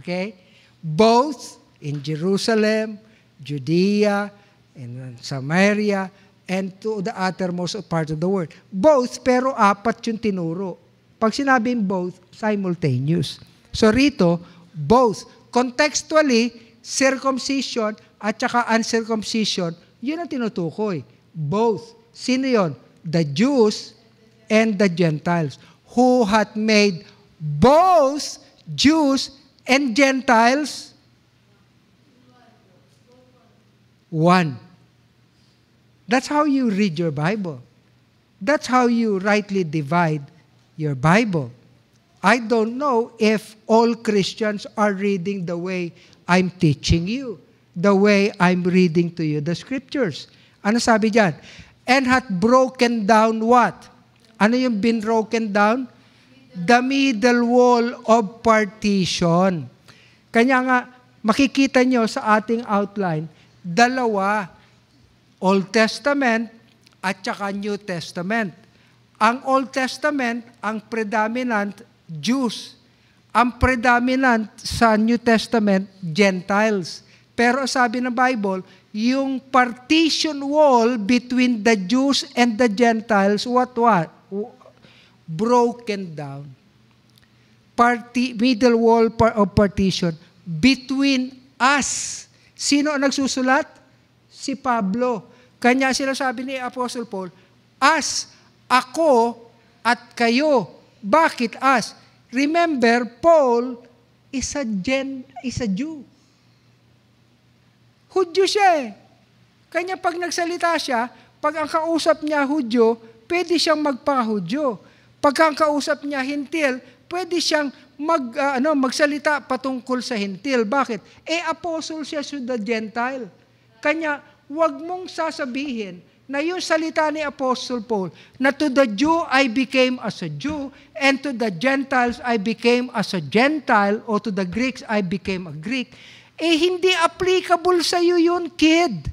Okay? Both in Jerusalem, Judea, and Samaria, and to the uttermost part of the world. Both, pero apat yung tinuro. Pag sinabing both, simultaneous. So rito, both. Contextually, circumcision at saka uncircumcision, yun ang tinutukoy. Both. Sino yun? The Jews and the Gentiles who had made both Jews and Gentiles one. That's how you read your Bible. That's how you rightly divide your Bible. I don't know if all Christians are reading the way I'm teaching you, the way I'm reading to you the scriptures. Ano sabi diyan? And hath broken down what? Ano yung been broken down? The middle wall of partition. Kanya nga, makikita nyo sa ating outline, dalawa, Old Testament at saka New Testament. Ang Old Testament, ang predominant Jews. Ang predominant sa New Testament, Gentiles. Pero sabi ng Bible, yung partition wall between the Jews and the Gentiles, what what? Broken down. Parti, middle wall par, of partition between us. Sino ang nagsusulat? Si Pablo. Kanya sinasabi ni Apostle Paul, As, ako, at kayo, bakit us? Remember, Paul is a, gen, is a Jew. Hudyo siya eh. Kanya pag nagsalita siya, pag ang kausap niya Hudyo, pwede siyang magpa-Hudyo. Pag ang kausap niya Hintil, pwede siyang mag, uh, ano, magsalita patungkol sa Hintil. Bakit? Eh, apostle siya sa the Gentile. Kanya, wag mong sasabihin na yung salita ni Apostle Paul, na to the Jew I became as a Jew, and to the Gentiles I became as a Gentile, or to the Greeks I became a Greek, eh hindi applicable sa iyo yun, kid.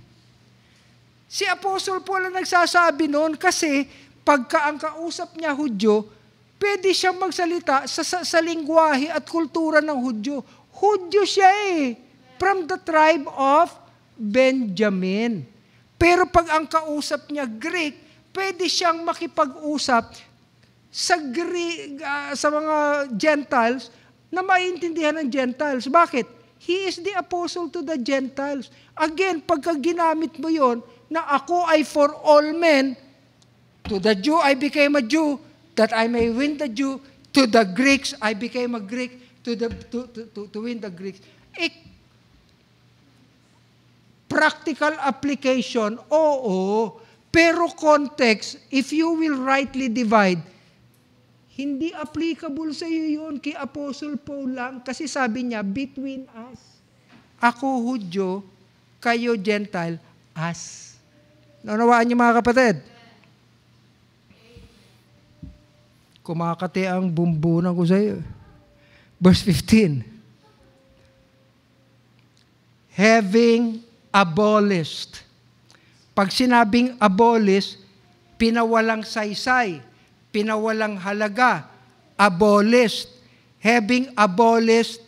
Si Apostle Paul ang nagsasabi noon kasi pagka ang kausap niya Hudyo, pwede siyang magsalita sa, sa, sa lingwahe at kultura ng Hudyo. Hudyo siya eh, from the tribe of Benjamin. Pero pag ang kausap niya Greek, pwede siyang makipag-usap sa, Greek, uh, ah, sa mga Gentiles na maintindihan ng Gentiles. Bakit? He is the apostle to the Gentiles. Again, pagka ginamit mo yon na ako ay for all men, to the Jew I became a Jew, that I may win the Jew, to the Greeks I became a Greek, to, the, to, to, to, to win the Greeks. Eh, practical application, oo, pero context, if you will rightly divide, hindi applicable sa iyo yun kay Apostle Paul lang kasi sabi niya, between us. Ako Hudyo, kayo Gentile, us. Nanawaan niyo mga kapatid? Kumakati ang bumbunan ko sa iyo. Verse 15. Having abolished. Pag sinabing abolished, pinawalang saysay, pinawalang halaga, abolished. Having abolished,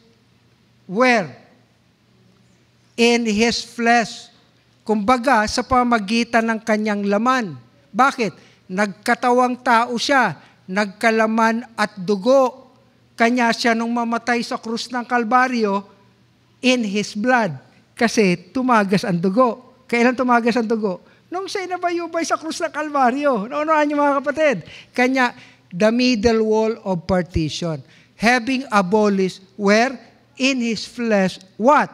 where? In his flesh. Kumbaga, sa pamagitan ng kanyang laman. Bakit? Nagkatawang tao siya, nagkalaman at dugo. Kanya siya nung mamatay sa krus ng Kalbaryo in his blood kasi tumagas ang dugo. Kailan tumagas ang dugo? Nung siya inabayubay sa krus ng Kalbaryo. Naunahan niyo mga kapatid. Kanya, the middle wall of partition. Having abolished where? In his flesh, what?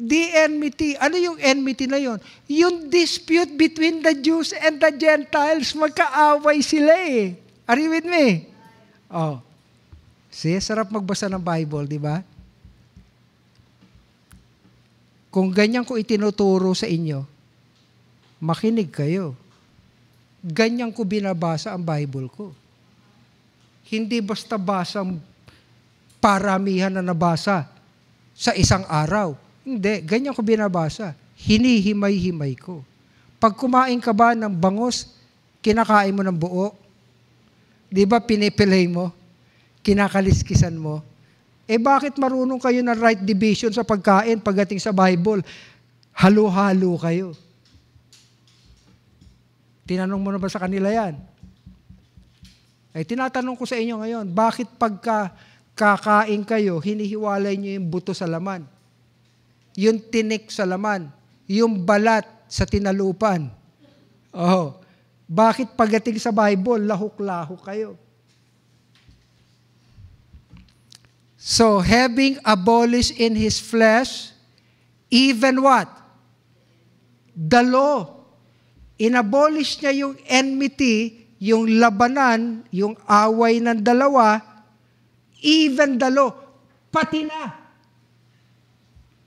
The enmity. Ano yung enmity na yon? Yung dispute between the Jews and the Gentiles. Magkaaway sila eh. Are you with me? Oh. See, sarap magbasa ng Bible, di ba? Kung ganyan ko itinuturo sa inyo, makinig kayo. Ganyan ko binabasa ang Bible ko. Hindi basta basang paramihan na nabasa sa isang araw. Hindi, ganyan ko binabasa. Hinihimay-himay ko. Pag kumain ka ba ng bangos, kinakain mo ng buo, di ba pinipilay mo, kinakaliskisan mo, eh bakit marunong kayo ng right division sa pagkain pagdating sa Bible? Halo-halo kayo. Tinanong mo na ba sa kanila yan? Eh tinatanong ko sa inyo ngayon, bakit pagka kakain kayo, hinihiwalay niyo yung buto sa laman? Yung tinik sa laman? Yung balat sa tinalupan? Oh, bakit pagdating sa Bible, lahok-lahok kayo? So having abolished in his flesh, even what? The law. Inabolish niya yung enmity, yung labanan, yung away ng dalawa, even the law. Pati na.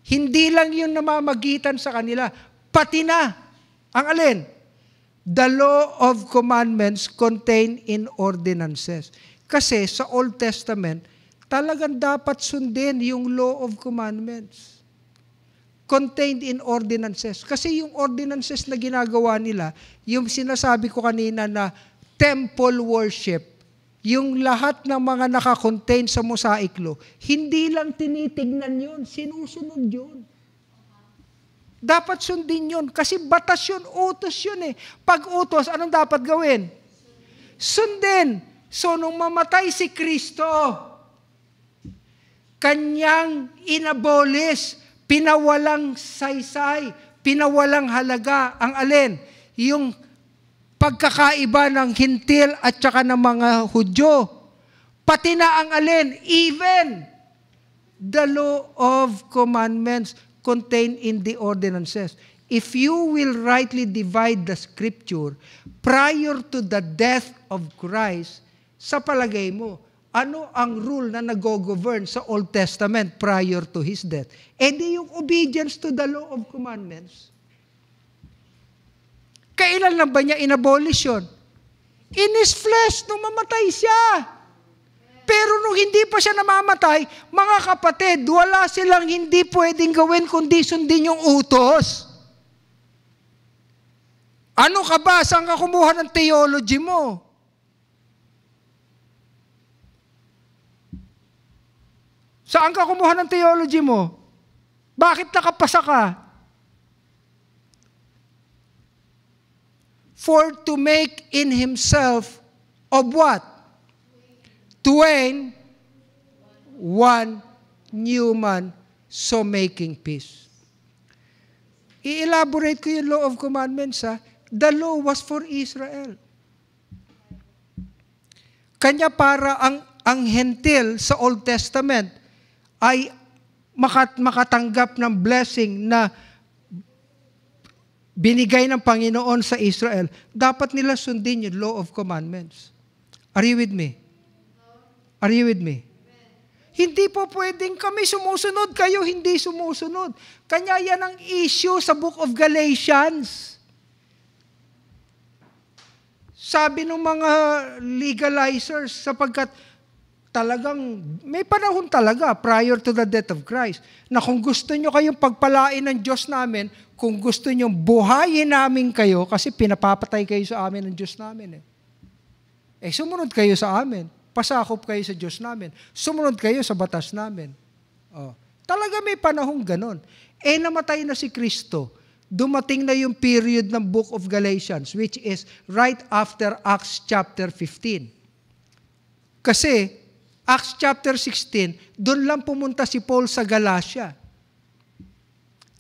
Hindi lang yung namamagitan sa kanila. Pati na. Ang alin? The law of commandments contained in ordinances. Kasi sa Old Testament, talagang dapat sundin yung law of commandments contained in ordinances. Kasi yung ordinances na ginagawa nila, yung sinasabi ko kanina na temple worship, yung lahat ng mga nakakontain sa mosaic law, hindi lang tinitignan yun, sinusunod yun. Dapat sundin yun. Kasi batas yun, utos yun eh. Pag utos, anong dapat gawin? Sundin. So, nung mamatay si Kristo, kanyang inabolis, pinawalang saysay, pinawalang halaga. Ang alin? Yung pagkakaiba ng hintil at saka ng mga Hudyo. Pati na ang alin, even the law of commandments contained in the ordinances. If you will rightly divide the scripture prior to the death of Christ, sa palagay mo, ano ang rule na nagogovern sa Old Testament prior to his death? E di yung obedience to the law of commandments. Kailan lang ba niya inabolish yun? In his flesh, nung mamatay siya. Pero nung hindi pa siya namamatay, mga kapatid, wala silang hindi pwedeng gawin kundi sundin yung utos. Ano ka ba? Saan ka kumuha ng theology mo? Saan ka kumuha ng theology mo? Bakit nakapasa ka? For to make in himself of what? Twain, one new man, so making peace. I-elaborate ko yung law of commandments ha. The law was for Israel. Kanya para ang, ang hentil sa Old Testament ay makat makatanggap ng blessing na binigay ng Panginoon sa Israel, dapat nila sundin yung law of commandments. Are you with me? Are you with me? Hindi po pwedeng kami sumusunod, kayo hindi sumusunod. Kanya yan ang issue sa book of Galatians. Sabi ng mga legalizers, sapagkat talagang, may panahon talaga prior to the death of Christ na kung gusto nyo kayong pagpalain ng Diyos namin, kung gusto nyo buhayin namin kayo, kasi pinapapatay kayo sa amin ng Diyos namin eh. Eh sumunod kayo sa amin. Pasakop kayo sa Diyos namin. Sumunod kayo sa batas namin. Oh. Talaga may panahon ganon. Eh namatay na si Kristo. Dumating na yung period ng Book of Galatians, which is right after Acts chapter 15. Kasi Acts chapter 16, doon lang pumunta si Paul sa Galacia.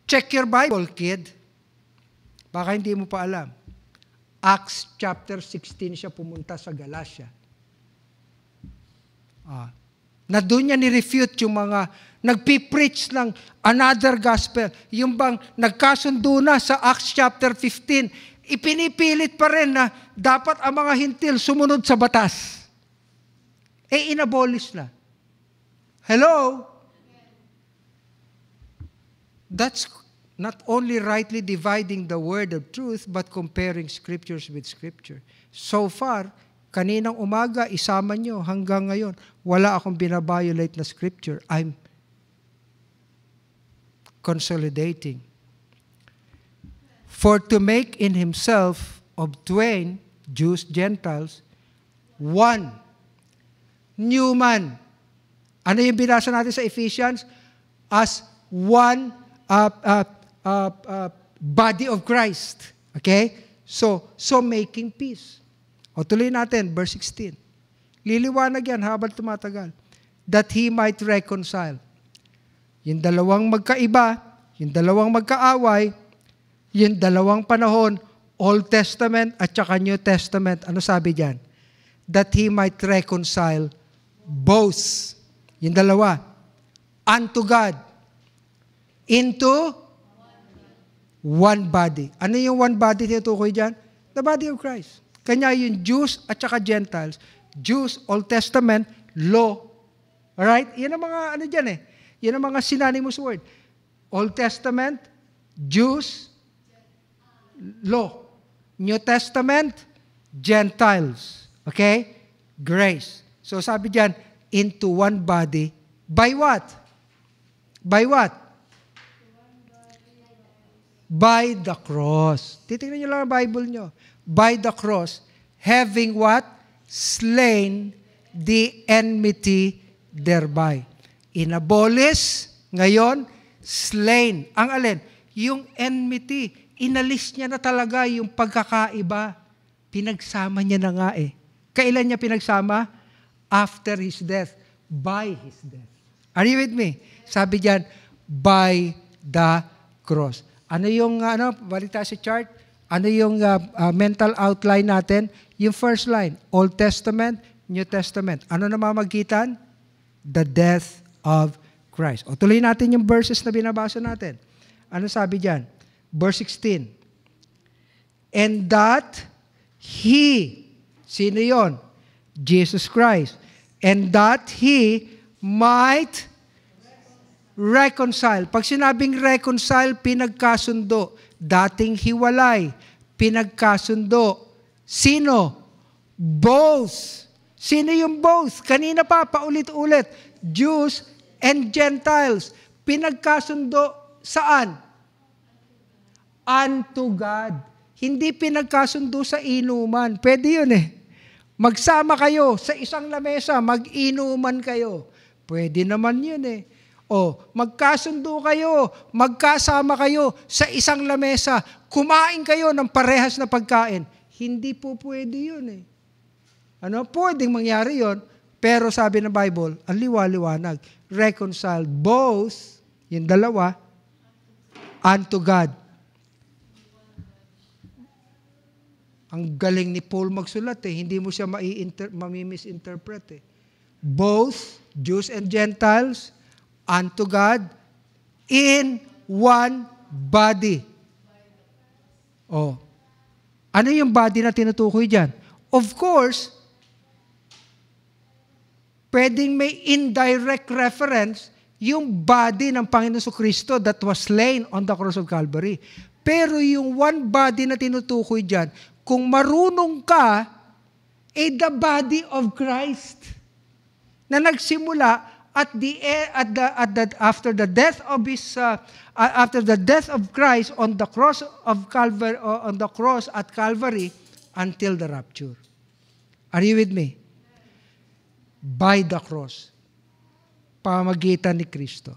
Check your Bible, kid. Baka hindi mo pa alam. Acts chapter 16 siya pumunta sa Galacia. Ah, na doon niya ni-refute yung mga nagpipreach ng another gospel. Yung bang nagkasundo na sa Acts chapter 15, ipinipilit pa rin na dapat ang mga hintil sumunod sa batas eh inabolish na. Hello? That's not only rightly dividing the word of truth, but comparing scriptures with scripture. So far, kaninang umaga, isama nyo hanggang ngayon, wala akong binabiolate na scripture. I'm consolidating. For to make in himself of twain, Jews, Gentiles, one new man. Ano yung binasa natin sa Ephesians? As one uh, uh, uh, uh, body of Christ. Okay? So, so making peace. O tuloy natin, verse 16. Liliwanag yan habang tumatagal. That he might reconcile. Yung dalawang magkaiba, yung dalawang magkaaway, yung dalawang panahon, Old Testament at saka New Testament, ano sabi diyan? That he might reconcile boast. Yung dalawa. Unto God. Into one body. Ano yung one body tinutukoy dyan? The body of Christ. Kanya yung Jews at saka Gentiles. Jews, Old Testament, law. Alright? Yan ang mga ano dyan eh. Yan ang mga synonymous word. Old Testament, Jews, law. New Testament, Gentiles. Okay? Grace. So sabi diyan, into one body by what? By what? By the cross. Titingnan niyo lang ang Bible niyo. By the cross, having what? Slain the enmity thereby. Inabolis, ngayon, slain. Ang alin? Yung enmity. Inalis niya na talaga yung pagkakaiba. Pinagsama niya na nga eh. Kailan niya pinagsama? after his death, by his death. Are you with me? Sabi diyan, by the cross. Ano yung uh, ano, balita sa chart? Ano yung uh, uh, mental outline natin? Yung first line, Old Testament, New Testament. Ano na mamagitan? The death of Christ. O tuloy natin yung verses na binabasa natin. Ano sabi diyan? Verse 16. And that He, sino yon? Jesus Christ, and that he might reconcile. Pag sinabing reconcile, pinagkasundo. Dating hiwalay, pinagkasundo. Sino? Both. Sino yung both? Kanina pa, paulit-ulit. Jews and Gentiles. Pinagkasundo saan? Unto God. Hindi pinagkasundo sa inuman. Pwede yun eh. Magsama kayo sa isang lamesa, mag-inuman kayo. Pwede naman yun eh. O, magkasundo kayo, magkasama kayo sa isang lamesa, kumain kayo ng parehas na pagkain. Hindi po pwede yun eh. Ano, pwedeng mangyari yon pero sabi ng Bible, ang liwa-liwanag, reconcile both, yung dalawa, unto God Ang galing ni Paul magsulat eh. Hindi mo siya mamimisinterpret eh. Both Jews and Gentiles unto God in one body. Oh. Ano yung body na tinutukoy diyan? Of course, pwedeng may indirect reference yung body ng Panginoon Kristo that was slain on the cross of Calvary. Pero yung one body na tinutukoy diyan, kung marunong ka, eh the body of Christ na nagsimula at the e, at the, at the after the death of his uh, uh, after the death of Christ on the cross of Calvary uh, on the cross at Calvary until the rapture. Are you with me? By the cross. Pamagitan ni Kristo.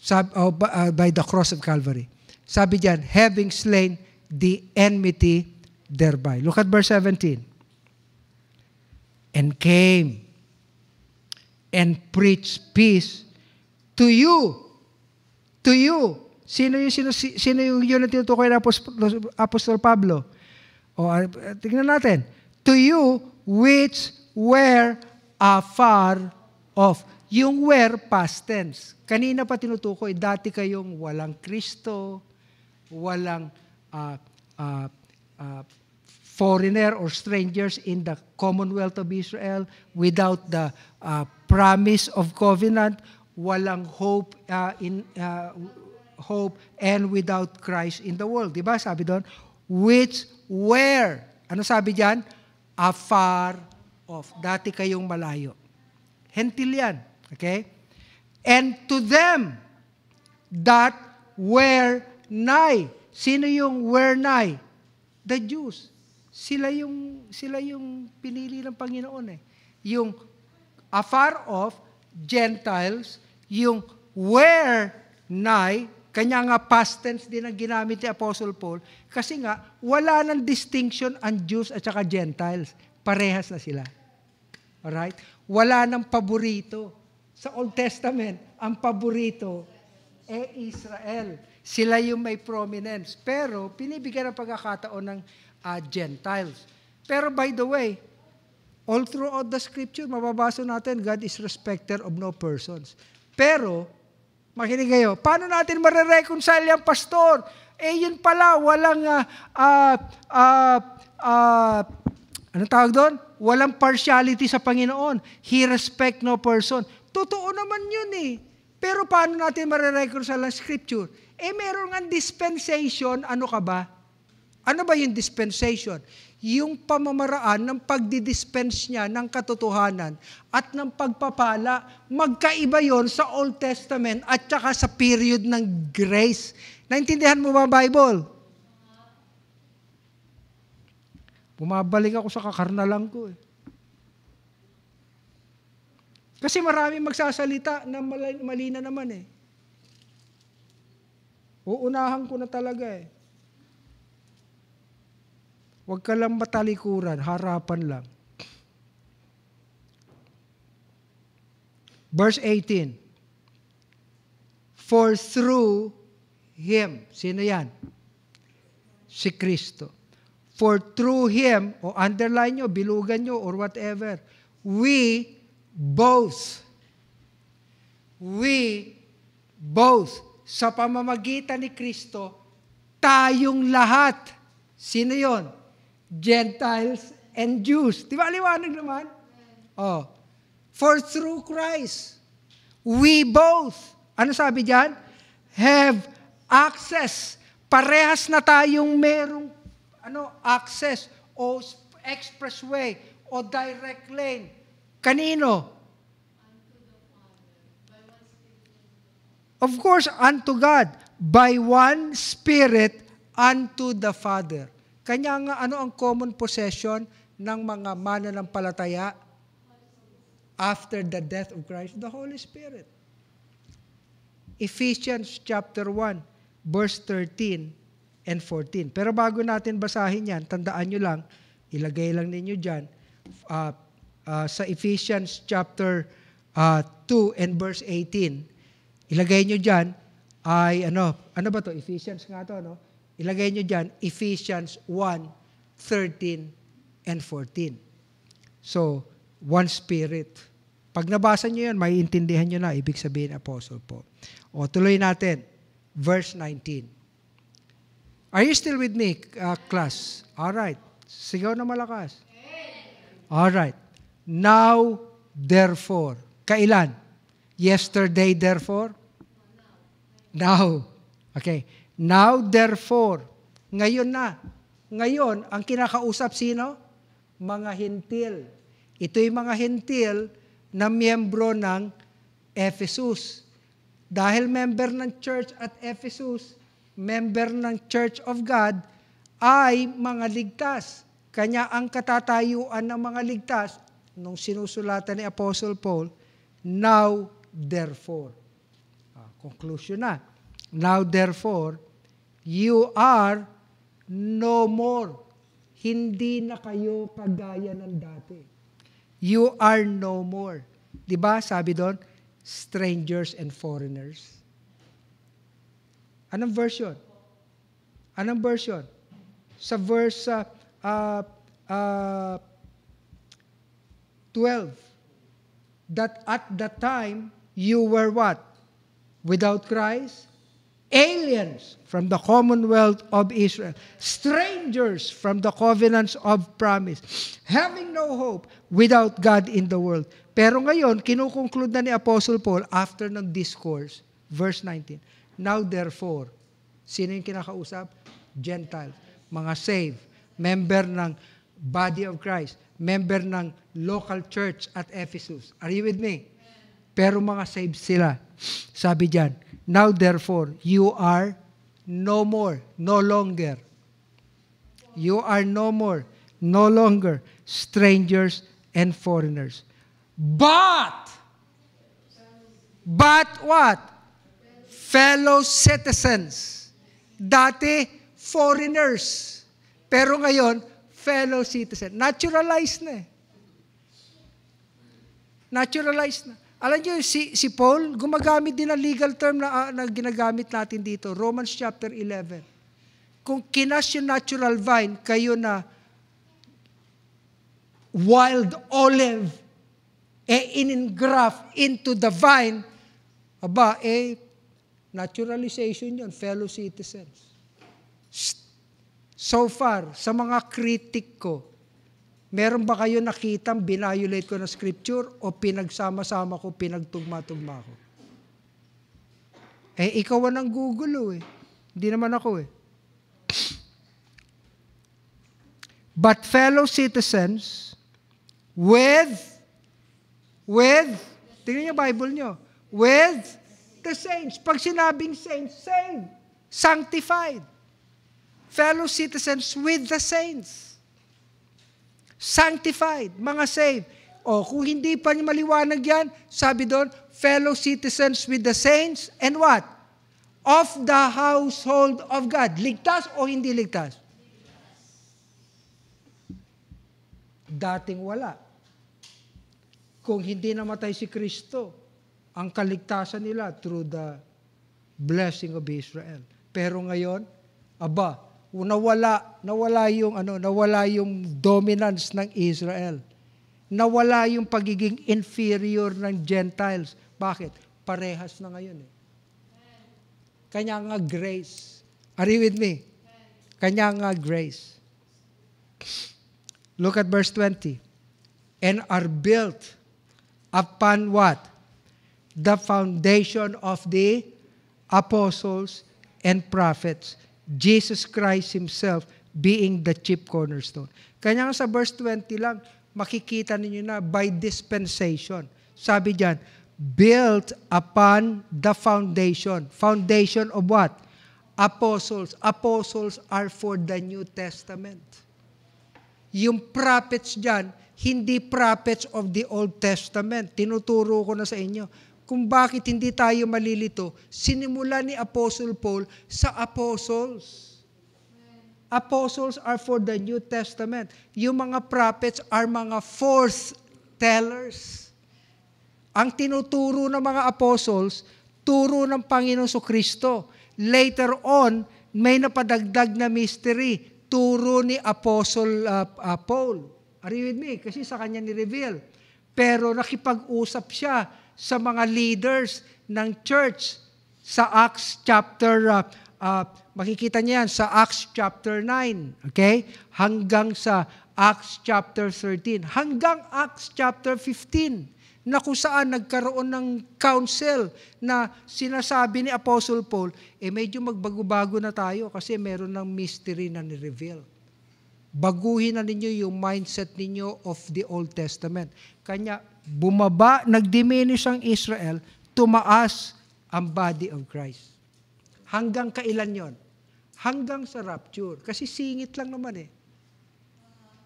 Sab, oh, uh, by the cross of Calvary. Sabi diyan, having slain the enmity thereby. Look at verse 17. And came and preached peace to you. To you. Sino yung, sino, sino yung yun na tinutukoy ng Apostol, Apostol Pablo? O, ah, tignan natin. To you which were afar off. Yung were past tense. Kanina pa tinutukoy, dati kayong walang Kristo, walang uh, uh, uh, foreigner or strangers in the Commonwealth of Israel without the uh, promise of covenant, walang hope uh, in uh, hope and without Christ in the world. Diba sabi doon? Which where? Ano sabi diyan? Afar off. Dati kayong malayo. Hentil yan. Okay? And to them that were nigh. Sino yung were nigh? The Jews. Sila yung, sila yung pinili ng Panginoon eh. Yung afar off, Gentiles, yung where nigh, kanya nga past tense din ang ginamit ni Apostle Paul, kasi nga, wala ng distinction ang Jews at saka Gentiles. Parehas na sila. Alright? Wala ng paborito. Sa Old Testament, ang paborito eh Israel. Sila yung may prominence. Pero, pinibigyan ng pagkakataon ng uh, Gentiles. Pero by the way, all throughout the scripture, mababasa natin, God is respecter of no persons. Pero, makinig kayo, paano natin marireconcile yung pastor? Eh, yun pala, walang, uh, uh, uh, uh, ano tawag doon? Walang partiality sa Panginoon. He respect no person. Totoo naman yun eh. Pero paano natin marireconcile ang scripture? Eh, meron nga dispensation, ano ka ba? Ano ba yung dispensation? Yung pamamaraan ng pagdidispense niya ng katotohanan at ng pagpapala, magkaiba yon sa Old Testament at saka sa period ng grace. Naintindihan mo ba Bible? Bumabalik ako sa kakarnalan ko eh. Kasi marami magsasalita na mali, mali na naman eh. Uunahan ko na talaga eh. Huwag ka lang matalikuran, harapan lang. Verse 18. For through Him, sino yan? Si Kristo. For through Him, o underline nyo, bilugan nyo, or whatever, we both, we both, sa pamamagitan ni Kristo, tayong lahat. Sino yon? Gentiles, and Jews. Di ba liwanag naman? Oh. For through Christ, we both, ano sabi diyan? Have access. Parehas na tayong merong ano, access o expressway o direct lane. Kanino? Of course, unto God. By one Spirit unto the Father. Kanya nga ano ang common possession ng mga mananampalataya after the death of Christ? The Holy Spirit. Ephesians chapter 1, verse 13 and 14. Pero bago natin basahin yan, tandaan nyo lang, ilagay lang ninyo dyan, uh, uh, sa Ephesians chapter uh, ah, 2 and verse 18, ilagay nyo dyan, ay ano, ano ba to Ephesians nga to, no? Ilagay nyo dyan, Ephesians 1, and 14. So, one spirit. Pag nabasa nyo yan, maiintindihan nyo na, ibig sabihin apostle po. O, tuloy natin, verse 19. Are you still with me, uh, class? All right. Sigaw na malakas. All right. Now, therefore. Kailan? Yesterday, therefore? Now. Okay. Now therefore, ngayon na, ngayon, ang kinakausap sino? Mga hintil. Ito'y mga hintil na miyembro ng Ephesus. Dahil member ng church at Ephesus, member ng Church of God, ay mga ligtas. Kanya ang katatayuan ng mga ligtas nung sinusulatan ni Apostle Paul, now therefore. Ah, conclusion na. Now therefore, you are no more. Hindi na kayo kagaya ng dati. You are no more. 'Di ba? Sabi doon, strangers and foreigners. Anong version? Anong version? Sa verse uh, uh, 12. That at that time you were what? Without Christ, aliens from the commonwealth of Israel, strangers from the covenants of promise, having no hope without God in the world. Pero ngayon, kinukonclude na ni Apostle Paul after ng discourse, verse 19. Now therefore, sino yung kinakausap? Gentiles, mga saved, member ng body of Christ, member ng local church at Ephesus. Are you with me? Pero mga saved sila. Sabi diyan, Now, therefore, you are no more, no longer. You are no more, no longer strangers and foreigners. But, but what? Fellow citizens. Dati, foreigners. Pero ngayon, fellow citizens. Naturalized na eh. Naturalized na. Alam niyo, si, si Paul, gumagamit din ng legal term na, uh, na ginagamit natin dito, Romans chapter 11. Kung kinash yung natural vine, kayo na wild olive, eh in graft into the vine, aba, eh, naturalization yon fellow citizens. So far, sa mga kritik ko, Meron ba kayo nakitang binayulate ko ng scripture o pinagsama-sama ko, pinagtugma-tugma ko? Eh, ikaw ang oh, eh. Hindi naman ako eh. But fellow citizens with, with, tingnan niyo Bible niyo, with the saints. Pag sinabing saints, saved, sanctified. Fellow citizens with the saints. Sanctified, mga saved. O oh, kung hindi pa niyo maliwanag yan, sabi doon, fellow citizens with the saints and what? Of the household of God. Ligtas o hindi ligtas? Dating wala. Kung hindi namatay si Kristo, ang kaligtasan nila through the blessing of Israel. Pero ngayon, aba, nawala, nawala yung ano, nawala yung dominance ng Israel. Nawala yung pagiging inferior ng Gentiles. Bakit? Parehas na ngayon eh. Kanya nga grace. Are you with me? Kanya nga grace. Look at verse 20. And are built upon what? The foundation of the apostles and prophets Jesus Christ Himself being the chief cornerstone. Kanya nga sa verse 20 lang, makikita ninyo na by dispensation. Sabi diyan, built upon the foundation. Foundation of what? Apostles. Apostles are for the New Testament. Yung prophets diyan, hindi prophets of the Old Testament. Tinuturo ko na sa inyo kung bakit hindi tayo malilito, sinimula ni Apostle Paul sa apostles. Apostles are for the New Testament. Yung mga prophets are mga forth tellers. Ang tinuturo ng mga apostles, turo ng Panginoon so Kristo. Later on, may napadagdag na mystery, turo ni Apostle uh, uh, Paul. Are you with me? Kasi sa kanya ni-reveal. Pero nakipag-usap siya sa mga leaders ng church sa Acts chapter uh, uh, makikita niyan sa Acts chapter 9, okay? Hanggang sa Acts chapter 13, hanggang Acts chapter 15 na kung saan nagkaroon ng council na sinasabi ni Apostle Paul, eh medyo magbago-bago na tayo kasi meron ng mystery na ni-reveal. Baguhin na ninyo yung mindset ninyo of the Old Testament. Kanya, bumaba, nagdiminish ang Israel, tumaas ang body of Christ. Hanggang kailan yon? Hanggang sa rapture. Kasi singit lang naman eh.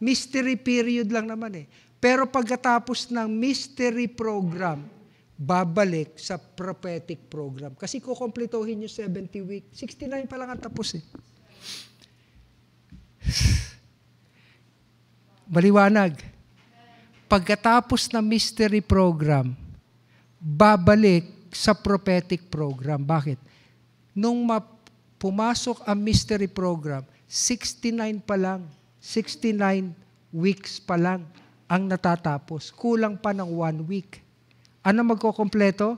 Mystery period lang naman eh. Pero pagkatapos ng mystery program, babalik sa prophetic program. Kasi kukompletohin yung 70 weeks. 69 pa lang ang tapos eh. Baliwanag. Pagkatapos ng mystery program, babalik sa prophetic program. Bakit? Nung pumasok ang mystery program, 69 pa lang, 69 weeks pa lang ang natatapos. Kulang pa ng one week. Ano magkokompleto?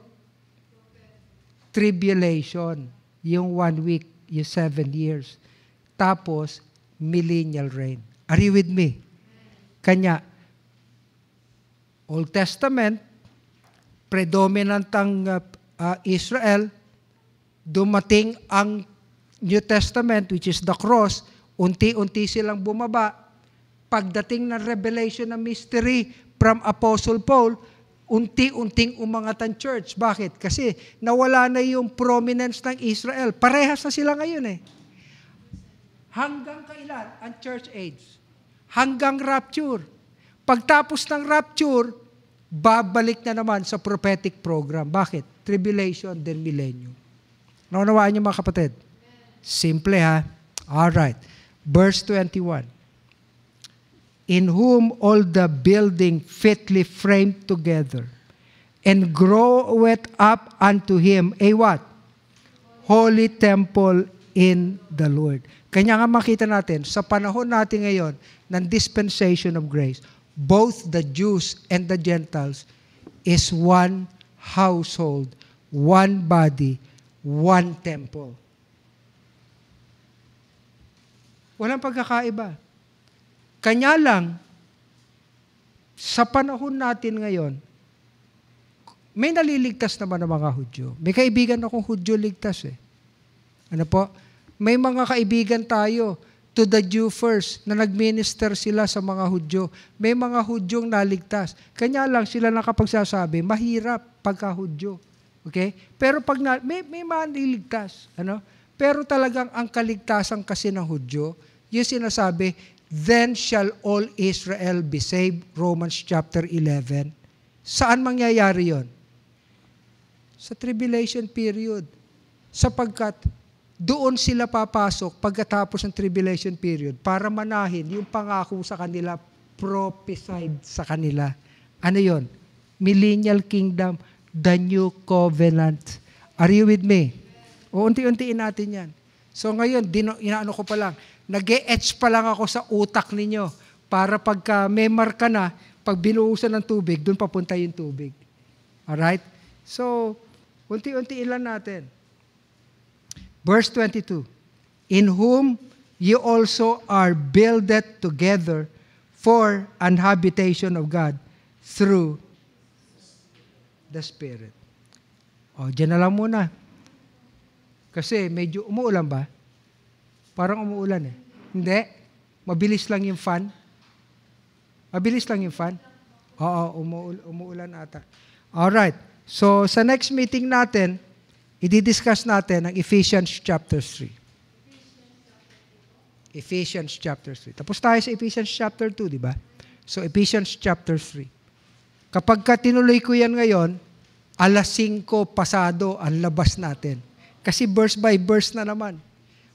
Tribulation. Yung one week, yung seven years. Tapos, millennial reign. Are you with me? Kanya, Old Testament, predominant ang uh, uh, Israel, dumating ang New Testament, which is the cross, unti-unti silang bumaba. Pagdating ng revelation ng mystery from Apostle Paul, unti-unting umangat ang church. Bakit? Kasi nawala na yung prominence ng Israel. Parehas na sila ngayon eh. Hanggang kailan ang church age? hanggang rapture. Pagtapos ng rapture, babalik na naman sa prophetic program. Bakit? Tribulation, then millennium. Naunawaan niyo mga kapatid? Simple ha? All right. Verse 21 in whom all the building fitly framed together and groweth up unto him a what? Holy temple in the Lord. Kanya nga makita natin, sa panahon natin ngayon, ng dispensation of grace, both the Jews and the Gentiles, is one household, one body, one temple. Walang pagkakaiba. Kanya lang, sa panahon natin ngayon, may naliligtas naman ng mga Hudyo. May kaibigan akong Hudyo ligtas eh. Ano po? May mga kaibigan tayo to the Jew first, na nagminister sila sa mga Hudyo. May mga Hudyong naligtas. Kanya lang sila nakapagsasabi, mahirap pagka Hudyo. Okay? Pero pag na, may, may maniligtas. Ano? Pero talagang ang kaligtasan kasi ng Hudyo, yung sinasabi, then shall all Israel be saved, Romans chapter 11. Saan mangyayari yon? Sa tribulation period. Sapagkat doon sila papasok pagkatapos ng tribulation period para manahin yung pangako sa kanila, prophesied sa kanila. Ano yon? Millennial Kingdom, the New Covenant. Are you with me? O unti-untiin natin yan. So ngayon, dino, inaano ko pa lang, nag etch pa lang ako sa utak ninyo para pagka may marka na, pag binuusan ng tubig, doon papunta yung tubig. Alright? So, unti-untiin lang natin. Verse 22, in whom ye also are builded together for an habitation of God through the Spirit. O, dyan na lang muna. Kasi medyo umuulan ba? Parang umuulan eh. Hindi. Mabilis lang yung fan. Mabilis lang yung fan. Oo, umuulan ata. All right. So, sa next meeting natin, i-discuss natin ang Ephesians chapter 3. Ephesians chapter 3. Tapos tayo sa Ephesians chapter 2, di ba? So Ephesians chapter 3. Kapag ka tinuloy ko yan ngayon, alas 5 pasado ang labas natin. Kasi verse by verse na naman.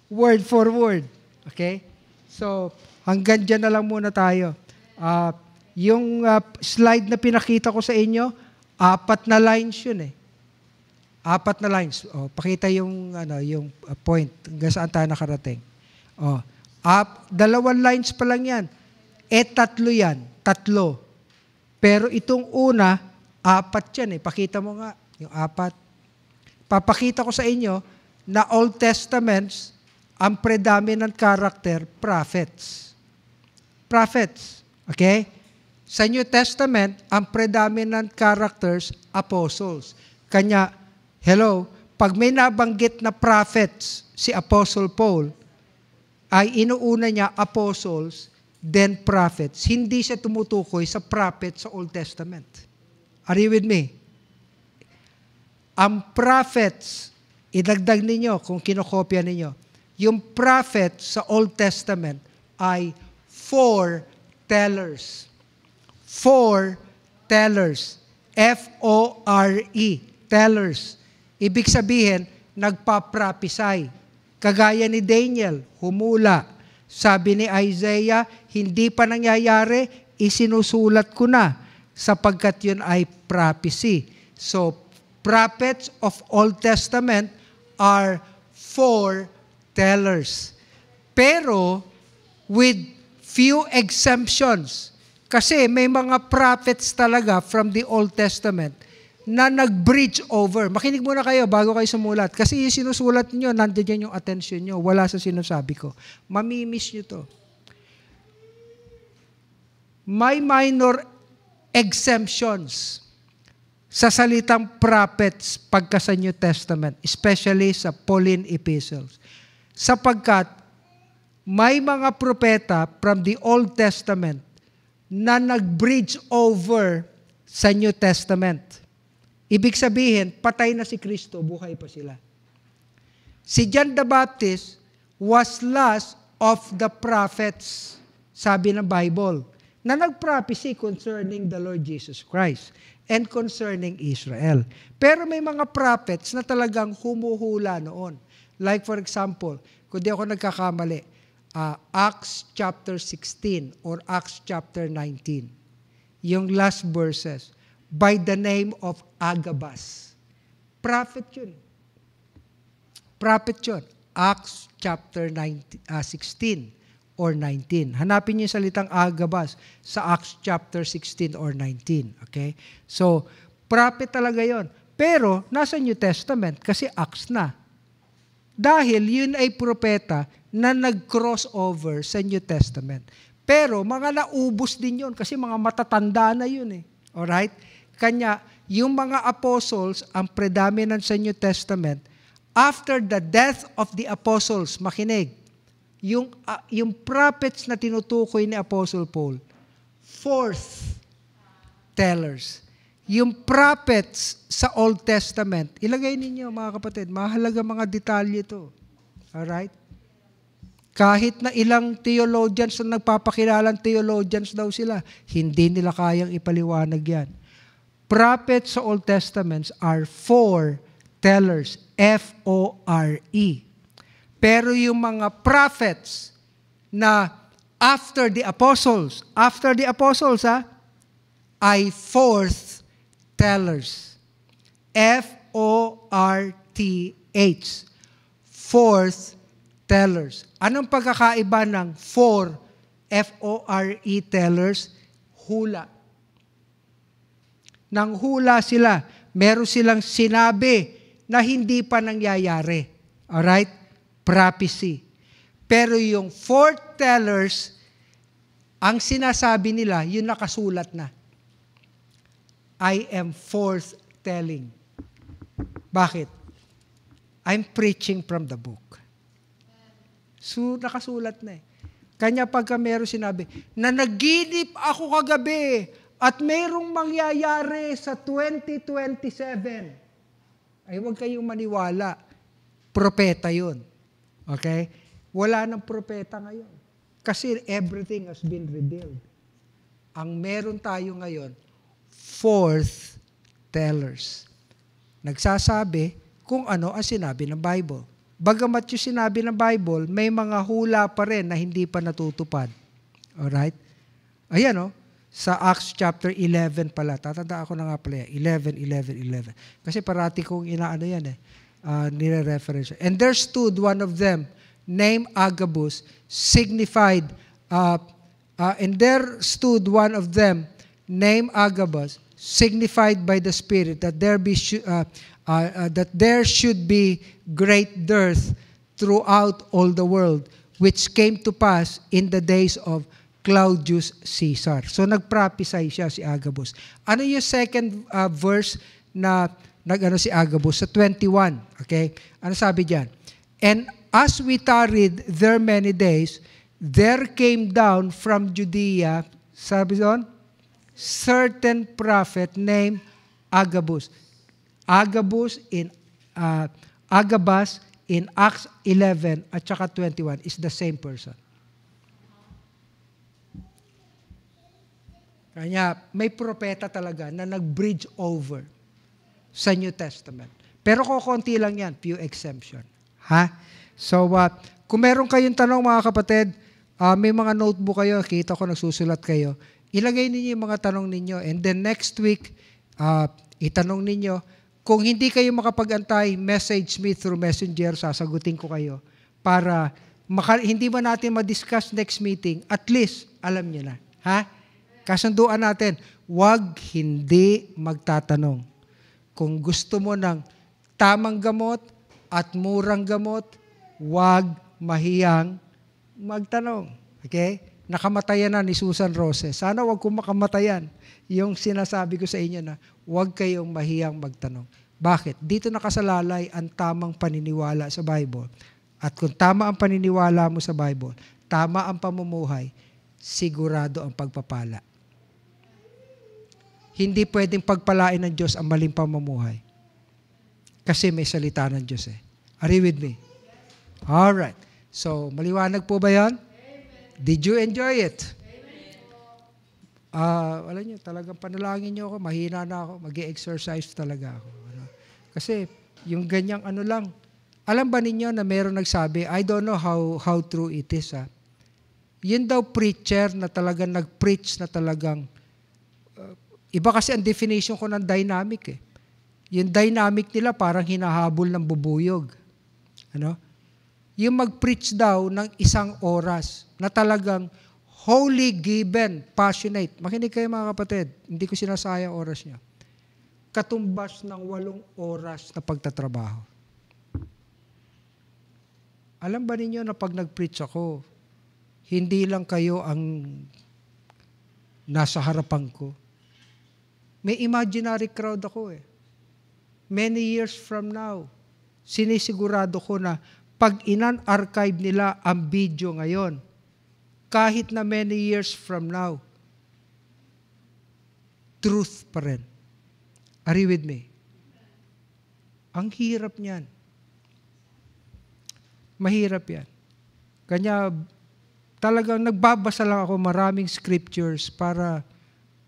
Word for word. Okay? So, hanggang dyan na lang muna tayo. Uh, yung uh, slide na pinakita ko sa inyo, apat na lines yun eh. Apat na lines. Oh, pakita yung ano, yung uh, point hanggang saan tayo nakarating. Oh, up, dalawang lines pa lang 'yan. Eh tatlo 'yan, tatlo. Pero itong una, apat 'yan eh. Pakita mo nga yung apat. Papakita ko sa inyo na Old Testaments ang predominant character prophets. Prophets. Okay? Sa New Testament, ang predominant characters apostles. Kanya Hello? Pag may nabanggit na prophets si Apostle Paul, ay inuuna niya apostles, then prophets. Hindi siya tumutukoy sa prophet sa Old Testament. Are you with me? Ang prophets, idagdag ninyo kung kinokopya ninyo, yung prophet sa Old Testament ay foretellers. Foretellers. F-O-R-E. Tellers. Ibig sabihin, nagpaprapisay. Kagaya ni Daniel, humula. Sabi ni Isaiah, hindi pa nangyayari, isinusulat ko na sapagkat yun ay prophecy. So, prophets of Old Testament are foretellers. Pero, with few exemptions. Kasi may mga prophets talaga from the Old Testament na nag-bridge over. Makinig muna kayo bago kayo sumulat. Kasi yung sinusulat nyo, nandiyan yung attention nyo. Wala sa sinasabi ko. Mamimiss nyo to. May minor exemptions sa salitang prophets pagka sa New Testament, especially sa Pauline epistles. Sapagkat may mga propeta from the Old Testament na nag-bridge over sa New Testament. Ibig sabihin, patay na si Kristo, buhay pa sila. Si John the Baptist was last of the prophets, sabi ng Bible, na nagprophecy concerning the Lord Jesus Christ and concerning Israel. Pero may mga prophets na talagang humuhula noon. Like for example, kung di ako nagkakamali, uh, Acts chapter 16 or Acts chapter 19. Yung last verses by the name of Agabus. Prophet yun. Prophet yun. Acts chapter 19, uh, 16 or 19. Hanapin niyo yung salitang Agabus sa Acts chapter 16 or 19. Okay? So, prophet talaga yon. Pero, nasa New Testament kasi Acts na. Dahil yun ay propeta na nag-crossover sa New Testament. Pero, mga naubos din yon kasi mga matatanda na yun eh. Alright? Kanya, yung mga apostles, ang predominant sa New Testament, after the death of the apostles, makinig, yung, uh, yung prophets na tinutukoy ni Apostle Paul, fourth tellers. Yung prophets sa Old Testament, ilagay ninyo mga kapatid, mahalaga mga detalye to all right Kahit na ilang theologians na nagpapakilalang theologians daw sila, hindi nila kayang ipaliwanag yan prophets sa Old Testaments are foretellers. F-O-R-E. Pero yung mga prophets na after the apostles, after the apostles, ha, ah, ay fourth tellers. F-O-R-T-H. Fourth tellers. Anong pagkakaiba ng four F-O-R-E tellers? Hula nang hula sila, meron silang sinabi na hindi pa nangyayari. Alright? Prophecy. Pero yung foretellers, ang sinasabi nila, yun nakasulat na. I am foretelling. Bakit? I'm preaching from the book. So, nakasulat na eh. Kanya pagka meron sinabi, na nanaginip ako kagabi at mayroong mangyayari sa 2027. Ay huwag kayong maniwala. Propeta yun. Okay? Wala ng propeta ngayon. Kasi everything has been revealed. Ang meron tayo ngayon, forth tellers. Nagsasabi kung ano ang sinabi ng Bible. Bagamat yung sinabi ng Bible, may mga hula pa rin na hindi pa natutupad. Alright? Ayan o, oh, sa Acts chapter 11 pala. Tatanda ako na nga pala yan. 11, 11, 11. Kasi parati kong inaano yan eh. Uh, nire-reference. And there stood one of them named Agabus signified uh, uh, and there stood one of them named Agabus signified by the Spirit that there be uh, uh, uh, that there should be great dearth throughout all the world, which came to pass in the days of Claudius Caesar. So nagprophesy siya si Agabus. Ano yung second uh, verse na nagano si Agabus sa 21, okay? Ano sabi diyan? And as we tarried there many days, there came down from Judea, sabi doon, certain prophet named Agabus. Agabus in uh, Agabus in Acts 11 at saka 21 is the same person. Kaya may propeta talaga na nag-bridge over sa New Testament. Pero ko konti lang yan, few exemption. Ha? So, uh, kung meron kayong tanong mga kapatid, uh, may mga notebook kayo, kita ko nagsusulat kayo, ilagay ninyo yung mga tanong ninyo. And then next week, uh, itanong ninyo, kung hindi kayo makapag-antay, message me through messenger, sasagutin ko kayo para maka- hindi ba natin ma-discuss next meeting, at least alam nyo na. Ha? Kasunduan natin, huwag hindi magtatanong. Kung gusto mo ng tamang gamot at murang gamot, huwag mahiyang magtanong. Okay? Nakamatayan na ni Susan Rose. Sana huwag kong makamatayan yung sinasabi ko sa inyo na huwag kayong mahiyang magtanong. Bakit? Dito nakasalalay ang tamang paniniwala sa Bible. At kung tama ang paniniwala mo sa Bible, tama ang pamumuhay, sigurado ang pagpapala. Hindi pwedeng pagpalain ng Diyos ang maling pamumuhay. Kasi may salita ng Diyos eh. Are you with me? Alright. So, maliwanag po ba yan? Did you enjoy it? Ah, uh, alam niyo, talagang panalangin niyo ako, mahina na ako, mag exercise talaga ako. Ano? Kasi yung ganyang ano lang, alam ba ninyo na meron nagsabi, I don't know how, how true it is. Ha? Ah. Yun daw preacher na talagang nag-preach na talagang Iba kasi ang definition ko ng dynamic eh. Yung dynamic nila parang hinahabol ng bubuyog. Ano? Yung mag-preach daw ng isang oras na talagang holy given, passionate. Makinig kayo mga kapatid, hindi ko sinasayang oras niya. Katumbas ng walong oras na pagtatrabaho. Alam ba ninyo na pag nag-preach ako, hindi lang kayo ang nasa harapan ko, may imaginary crowd ako eh. Many years from now, sinisigurado ko na pag inan-archive nila ang video ngayon, kahit na many years from now, truth pa rin. Are you with me? Ang hirap niyan. Mahirap yan. Kanya talagang nagbabasa lang ako maraming scriptures para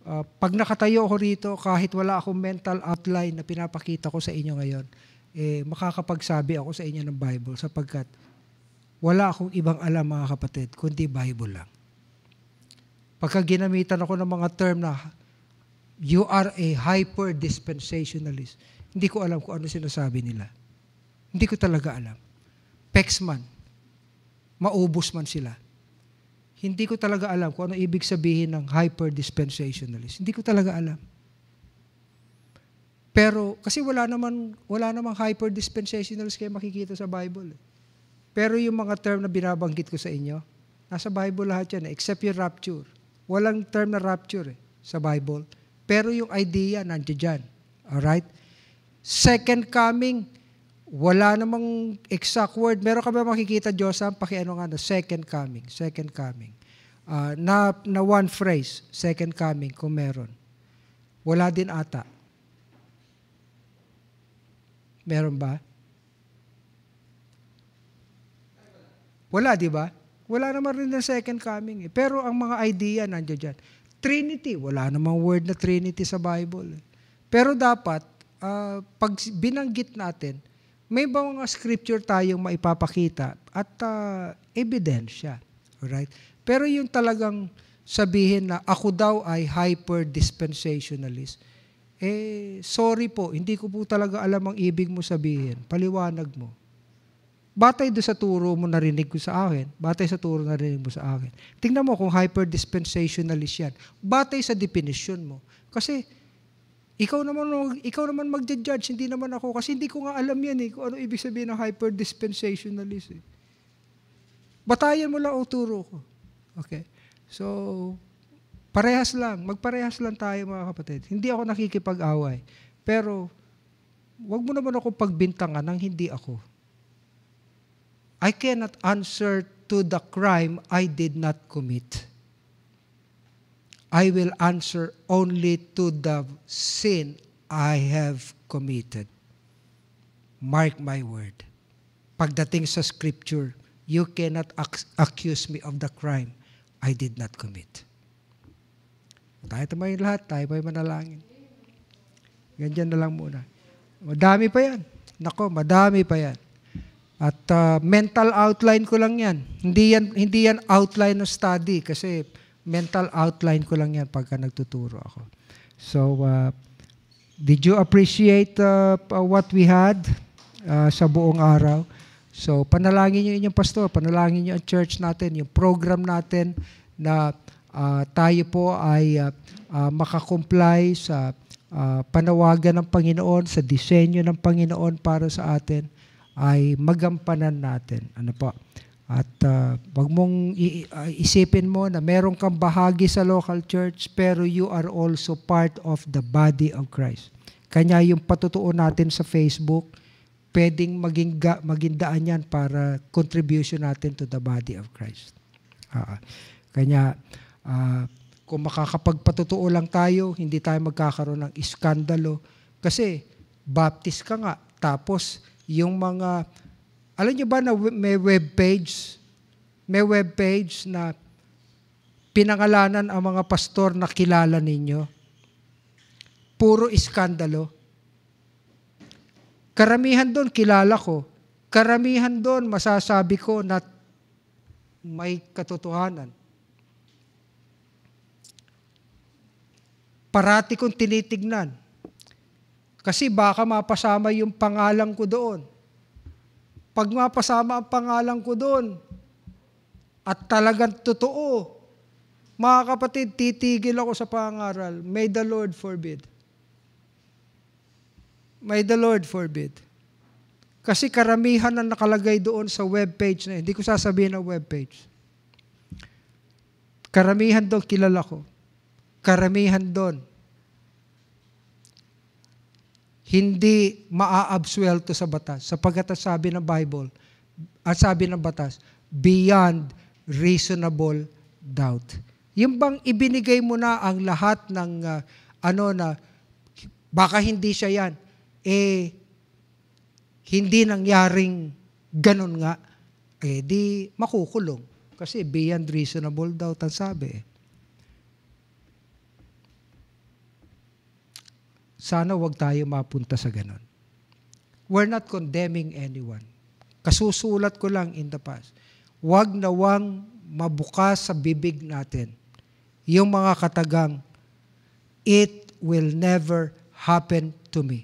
Uh, pag nakatayo ako rito, kahit wala akong mental outline na pinapakita ko sa inyo ngayon, eh, makakapagsabi ako sa inyo ng Bible sapagkat wala akong ibang alam mga kapatid, kundi Bible lang. Pagka ginamitan ako ng mga term na you are a hyper-dispensationalist, hindi ko alam kung ano sinasabi nila. Hindi ko talaga alam. Pexman, maubos man sila hindi ko talaga alam kung ano ibig sabihin ng hyper-dispensationalist. Hindi ko talaga alam. Pero kasi wala naman wala namang hyper-dispensationalist kayo makikita sa Bible. Eh. Pero yung mga term na binabanggit ko sa inyo, nasa Bible lahat yan, eh, except yung rapture. Walang term na rapture eh, sa Bible. Pero yung idea nandiyan dyan. Alright? Second coming, wala namang exact word. Meron ka ba makikita, Diyosa, pakiano nga second coming, second coming. Uh, na, na one phrase, second coming, kung meron. Wala din ata. Meron ba? Wala, di ba? Wala naman rin na second coming. Eh. Pero ang mga idea nandiyan dyan. Trinity, wala namang word na Trinity sa Bible. Eh. Pero dapat, uh, pag binanggit natin, may mga scripture tayong maipapakita at uh, ebidensya. Right? Pero yung talagang sabihin na ako daw ay hyper-dispensationalist, eh, sorry po, hindi ko po talaga alam ang ibig mo sabihin. Paliwanag mo. Batay do sa turo mo narinig ko sa akin. Batay sa turo narinig mo sa akin. Tingnan mo kung hyper-dispensationalist yan. Batay sa definition mo. Kasi ikaw naman, mag, ikaw naman magja-judge, hindi naman ako. Kasi hindi ko nga alam yan eh, kung ano ibig sabihin ng hyper Eh. Batayan mo lang ang turo ko. Okay? So, parehas lang. Magparehas lang tayo mga kapatid. Hindi ako nakikipag-away. Pero, wag mo naman ako pagbintangan ng hindi ako. I cannot answer to the crime I did not commit. I will answer only to the sin I have committed. Mark my word. Pagdating sa scripture, you cannot accuse me of the crime I did not commit. Tayo tayo lahat, tayo pa manalangin. Ganyan na lang muna. Madami pa yan. Nako, madami pa yan. At uh, mental outline ko lang yan. Hindi yan, hindi yan outline ng study kasi mental outline ko lang yan pagka nagtuturo ako. So, uh, did you appreciate uh, uh what we had uh, sa buong araw? So, panalangin niyo inyong pastor, panalangin niyo ang church natin, yung program natin na uh, tayo po ay uh, uh, makakomply sa uh, panawagan ng Panginoon, sa disenyo ng Panginoon para sa atin ay magampanan natin. Ano po? At uh, wag mong ah, isipin mo na meron kang bahagi sa local church pero you are also part of the body of Christ. Kanya yung patutuo natin sa Facebook, pwedeng maging, ga, maging daan yan para contribution natin to the body of Christ. Uh, kanya, uh, kung makakapagpatutuo lang tayo, hindi tayo magkakaroon ng iskandalo. Kasi, baptist ka nga, tapos yung mga alam niyo ba na may web page? May web page na pinangalanan ang mga pastor na kilala ninyo. Puro iskandalo. Karamihan doon kilala ko. Karamihan doon masasabi ko na may katotohanan. Parati kong tinitignan. Kasi baka mapasama yung pangalan ko doon. Pag mapasama ang pangalan ko doon, at talagang totoo, mga kapatid, titigil ako sa pangaral. May the Lord forbid. May the Lord forbid. Kasi karamihan ang nakalagay doon sa webpage na Hindi ko sasabihin ang webpage. Karamihan doon kilala ko. Karamihan doon hindi maaabswelto sa batas. Sapagkat sabi ng Bible, at sabi ng batas, beyond reasonable doubt. Yung bang ibinigay mo na ang lahat ng uh, ano na baka hindi siya yan, eh hindi nangyaring ganun nga, eh di makukulong. Kasi beyond reasonable doubt ang sabi eh. Sana wag tayo mapunta sa ganun. We're not condemning anyone. Kasusulat ko lang in the past. Wag nawang mabukas sa bibig natin yung mga katagang, it will never happen to me.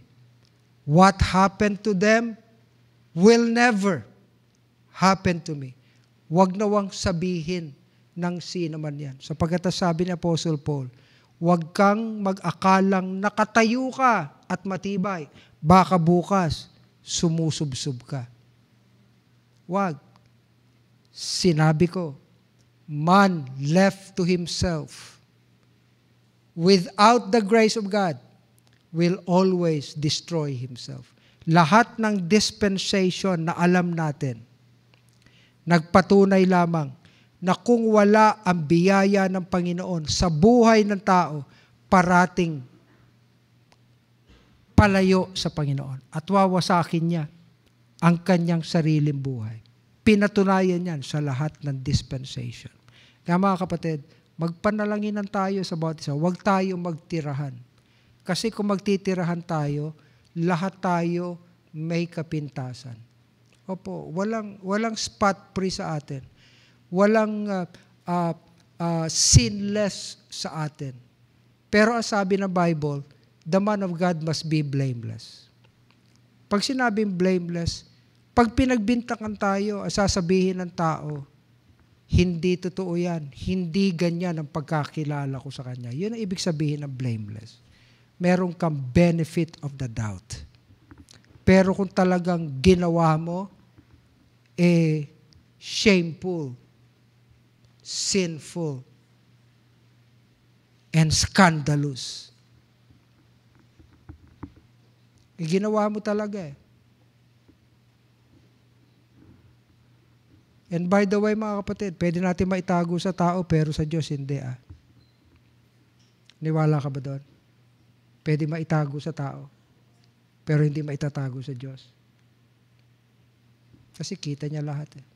What happened to them will never happen to me. Huwag nawang sabihin ng sino man yan. Sapagkat sabi ni Apostle Paul, Huwag kang mag-akalang nakatayo ka at matibay. Baka bukas, sumusubsob ka. Huwag. Sinabi ko, man left to himself without the grace of God will always destroy himself. Lahat ng dispensation na alam natin, nagpatunay lamang na kung wala ang biyaya ng Panginoon sa buhay ng tao, parating palayo sa Panginoon at wawasakin niya ang kanyang sariling buhay. Pinatunayan yan sa lahat ng dispensation. Kaya mga kapatid, magpanalanginan tayo sa bawat isa. Huwag tayo magtirahan. Kasi kung magtitirahan tayo, lahat tayo may kapintasan. Opo, walang, walang spot free sa atin walang uh, uh, sinless sa atin. Pero ang sabi ng Bible, the man of God must be blameless. Pag sinabing blameless, pag pinagbintangan tayo, sasabihin ng tao, hindi totoo yan, hindi ganyan ang pagkakilala ko sa kanya. Yun ang ibig sabihin ng blameless. Meron kang benefit of the doubt. Pero kung talagang ginawa mo, eh, shameful, sinful and scandalous. E ginawa mo talaga eh. And by the way, mga kapatid, pwede natin maitago sa tao pero sa Diyos hindi ah. Niwala ka ba doon? Pwede maitago sa tao pero hindi maitatago sa Diyos. Kasi kita niya lahat eh.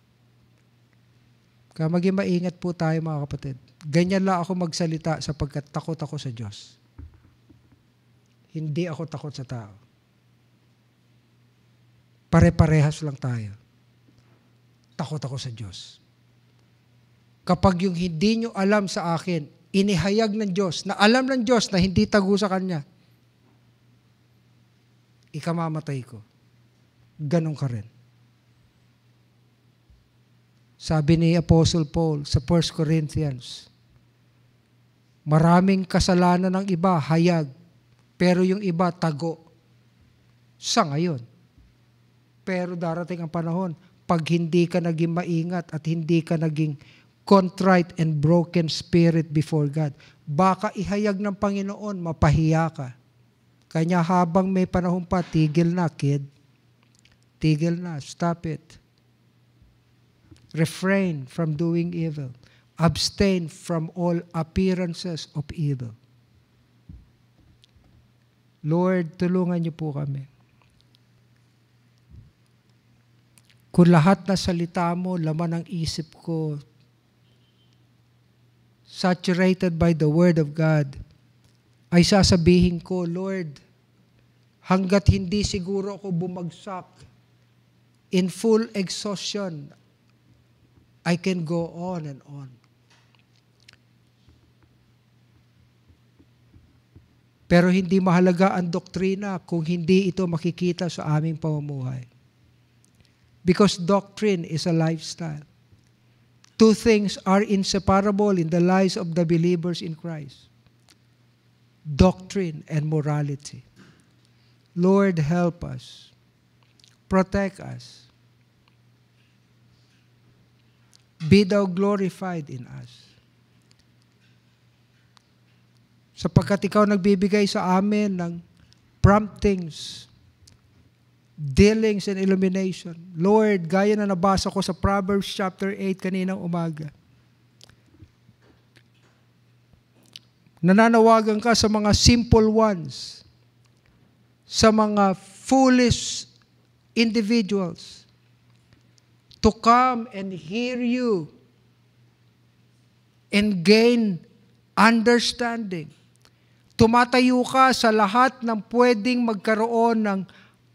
Kaya maging maingat po tayo mga kapatid. Ganyan lang ako magsalita sapagkat takot ako sa Diyos. Hindi ako takot sa tao. Pare-parehas lang tayo. Takot ako sa Diyos. Kapag yung hindi nyo alam sa akin, inihayag ng Diyos, na alam ng Diyos na hindi tago sa Kanya, ikamamatay ko. Ganon ka rin. Sabi ni Apostle Paul sa 1 Corinthians, maraming kasalanan ng iba, hayag, pero yung iba, tago. Sa ngayon. Pero darating ang panahon, pag hindi ka naging maingat at hindi ka naging contrite and broken spirit before God, baka ihayag ng Panginoon, mapahiya ka. Kanya habang may panahon pa, tigil na, kid. Tigil na, stop it refrain from doing evil, abstain from all appearances of evil. Lord, tulungan niyo po kami. Kung lahat na salita mo, laman ng isip ko, saturated by the Word of God, ay sasabihin ko, Lord, hanggat hindi siguro ako bumagsak in full exhaustion I can go on and on. Pero hindi mahalaga ang doktrina kung hindi ito makikita sa aming pamumuhay. Because doctrine is a lifestyle. Two things are inseparable in the lives of the believers in Christ. Doctrine and morality. Lord, help us. Protect us Be thou glorified in us. Sapagkat ikaw nagbibigay sa amin ng promptings, dealings, and illumination. Lord, gaya na nabasa ko sa Proverbs chapter 8 kaninang umaga. Nananawagan ka sa mga simple ones, sa mga foolish individuals, to come and hear you and gain understanding. Tumatayo ka sa lahat ng pwedeng magkaroon ng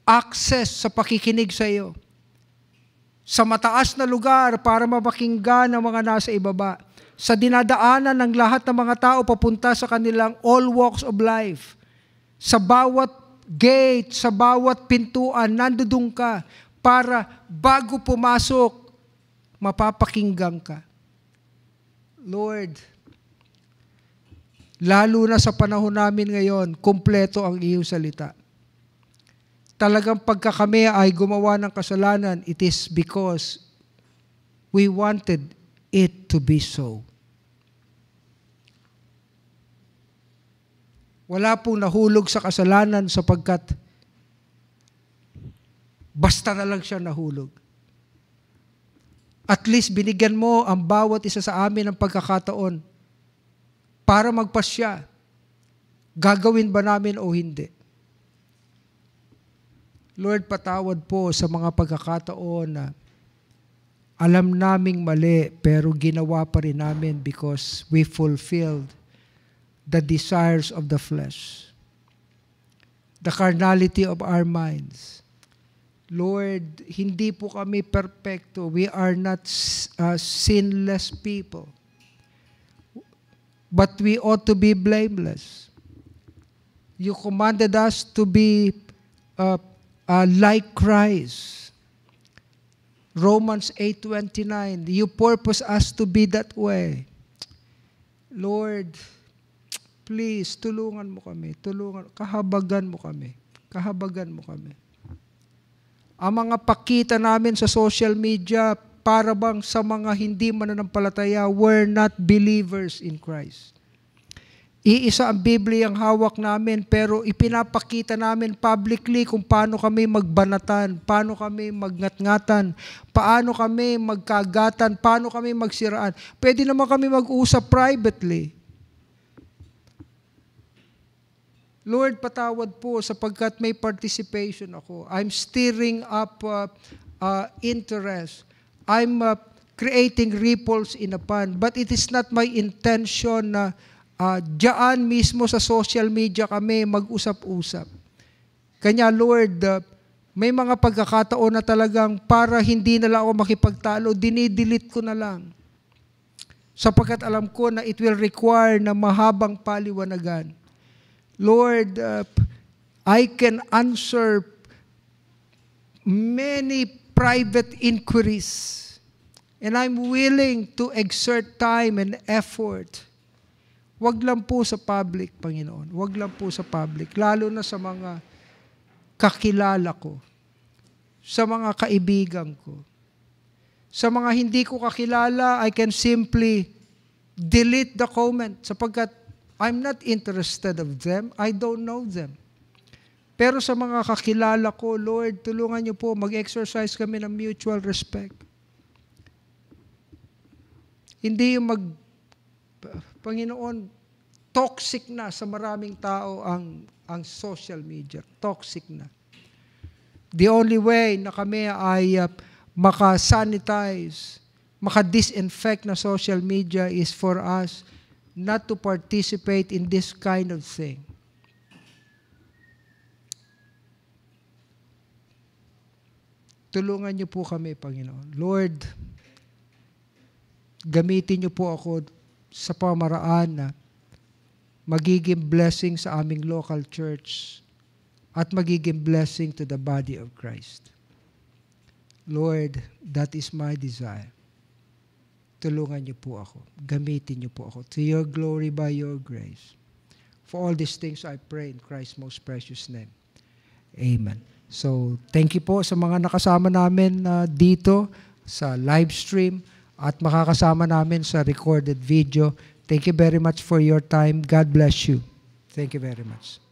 access sa pakikinig sa iyo. Sa mataas na lugar para mapakinggan ang mga nasa ibaba. Sa dinadaanan ng lahat ng mga tao papunta sa kanilang all walks of life. Sa bawat gate, sa bawat pintuan, nandudong ka para bago pumasok, mapapakinggan ka. Lord, lalo na sa panahon namin ngayon, kumpleto ang iyong salita. Talagang pagka kami ay gumawa ng kasalanan, it is because we wanted it to be so. Wala pong nahulog sa kasalanan sapagkat Basta na lang siya nahulog. At least binigyan mo ang bawat isa sa amin ng pagkakataon para magpasya. Gagawin ba namin o hindi? Lord, patawad po sa mga pagkakataon na alam naming mali pero ginawa pa rin namin because we fulfilled the desires of the flesh, the carnality of our minds. Lord, hindi po kami perpekto. We are not uh, sinless people. But we ought to be blameless. You commanded us to be uh, uh, like Christ. Romans 8.29, you purpose us to be that way. Lord, please, tulungan mo kami. Tulungan, kahabagan mo kami. Kahabagan mo kami ang mga pakita namin sa social media para bang sa mga hindi mananampalataya were not believers in Christ. Iisa ang Biblia ang hawak namin pero ipinapakita namin publicly kung paano kami magbanatan, paano kami magngatngatan, paano kami magkagatan, paano kami magsiraan. Pwede naman kami mag-usap privately. Lord, patawad po sapagkat may participation ako. I'm stirring up uh, uh, interest. I'm uh, creating ripples in a pond. But it is not my intention na uh, diyan mismo sa social media kami mag-usap-usap. Kanya, Lord, uh, may mga pagkakataon na talagang para hindi na lang ako makipagtalo, dinidelete ko na lang. Sapagkat alam ko na it will require na mahabang paliwanagan. Lord, uh, I can answer many private inquiries. And I'm willing to exert time and effort. Wag lang po sa public, Panginoon. Wag lang po sa public. Lalo na sa mga kakilala ko. Sa mga kaibigan ko. Sa mga hindi ko kakilala, I can simply delete the comment sapagkat I'm not interested of them. I don't know them. Pero sa mga kakilala ko, Lord, tulungan niyo po, mag-exercise kami ng mutual respect. Hindi yung mag, Panginoon, toxic na sa maraming tao ang, ang social media. Toxic na. The only way na kami ay uh, makasanitize, makadisinfect na social media is for us not to participate in this kind of thing. Tulungan niyo po kami, Panginoon. Lord, gamitin niyo po ako sa pamaraan na magiging blessing sa aming local church at magiging blessing to the body of Christ. Lord, that is my desire tulungan niyo po ako. Gamitin niyo po ako. To your glory by your grace. For all these things I pray in Christ's most precious name. Amen. So, thank you po sa mga nakasama namin uh, dito sa live stream at makakasama namin sa recorded video. Thank you very much for your time. God bless you. Thank you very much.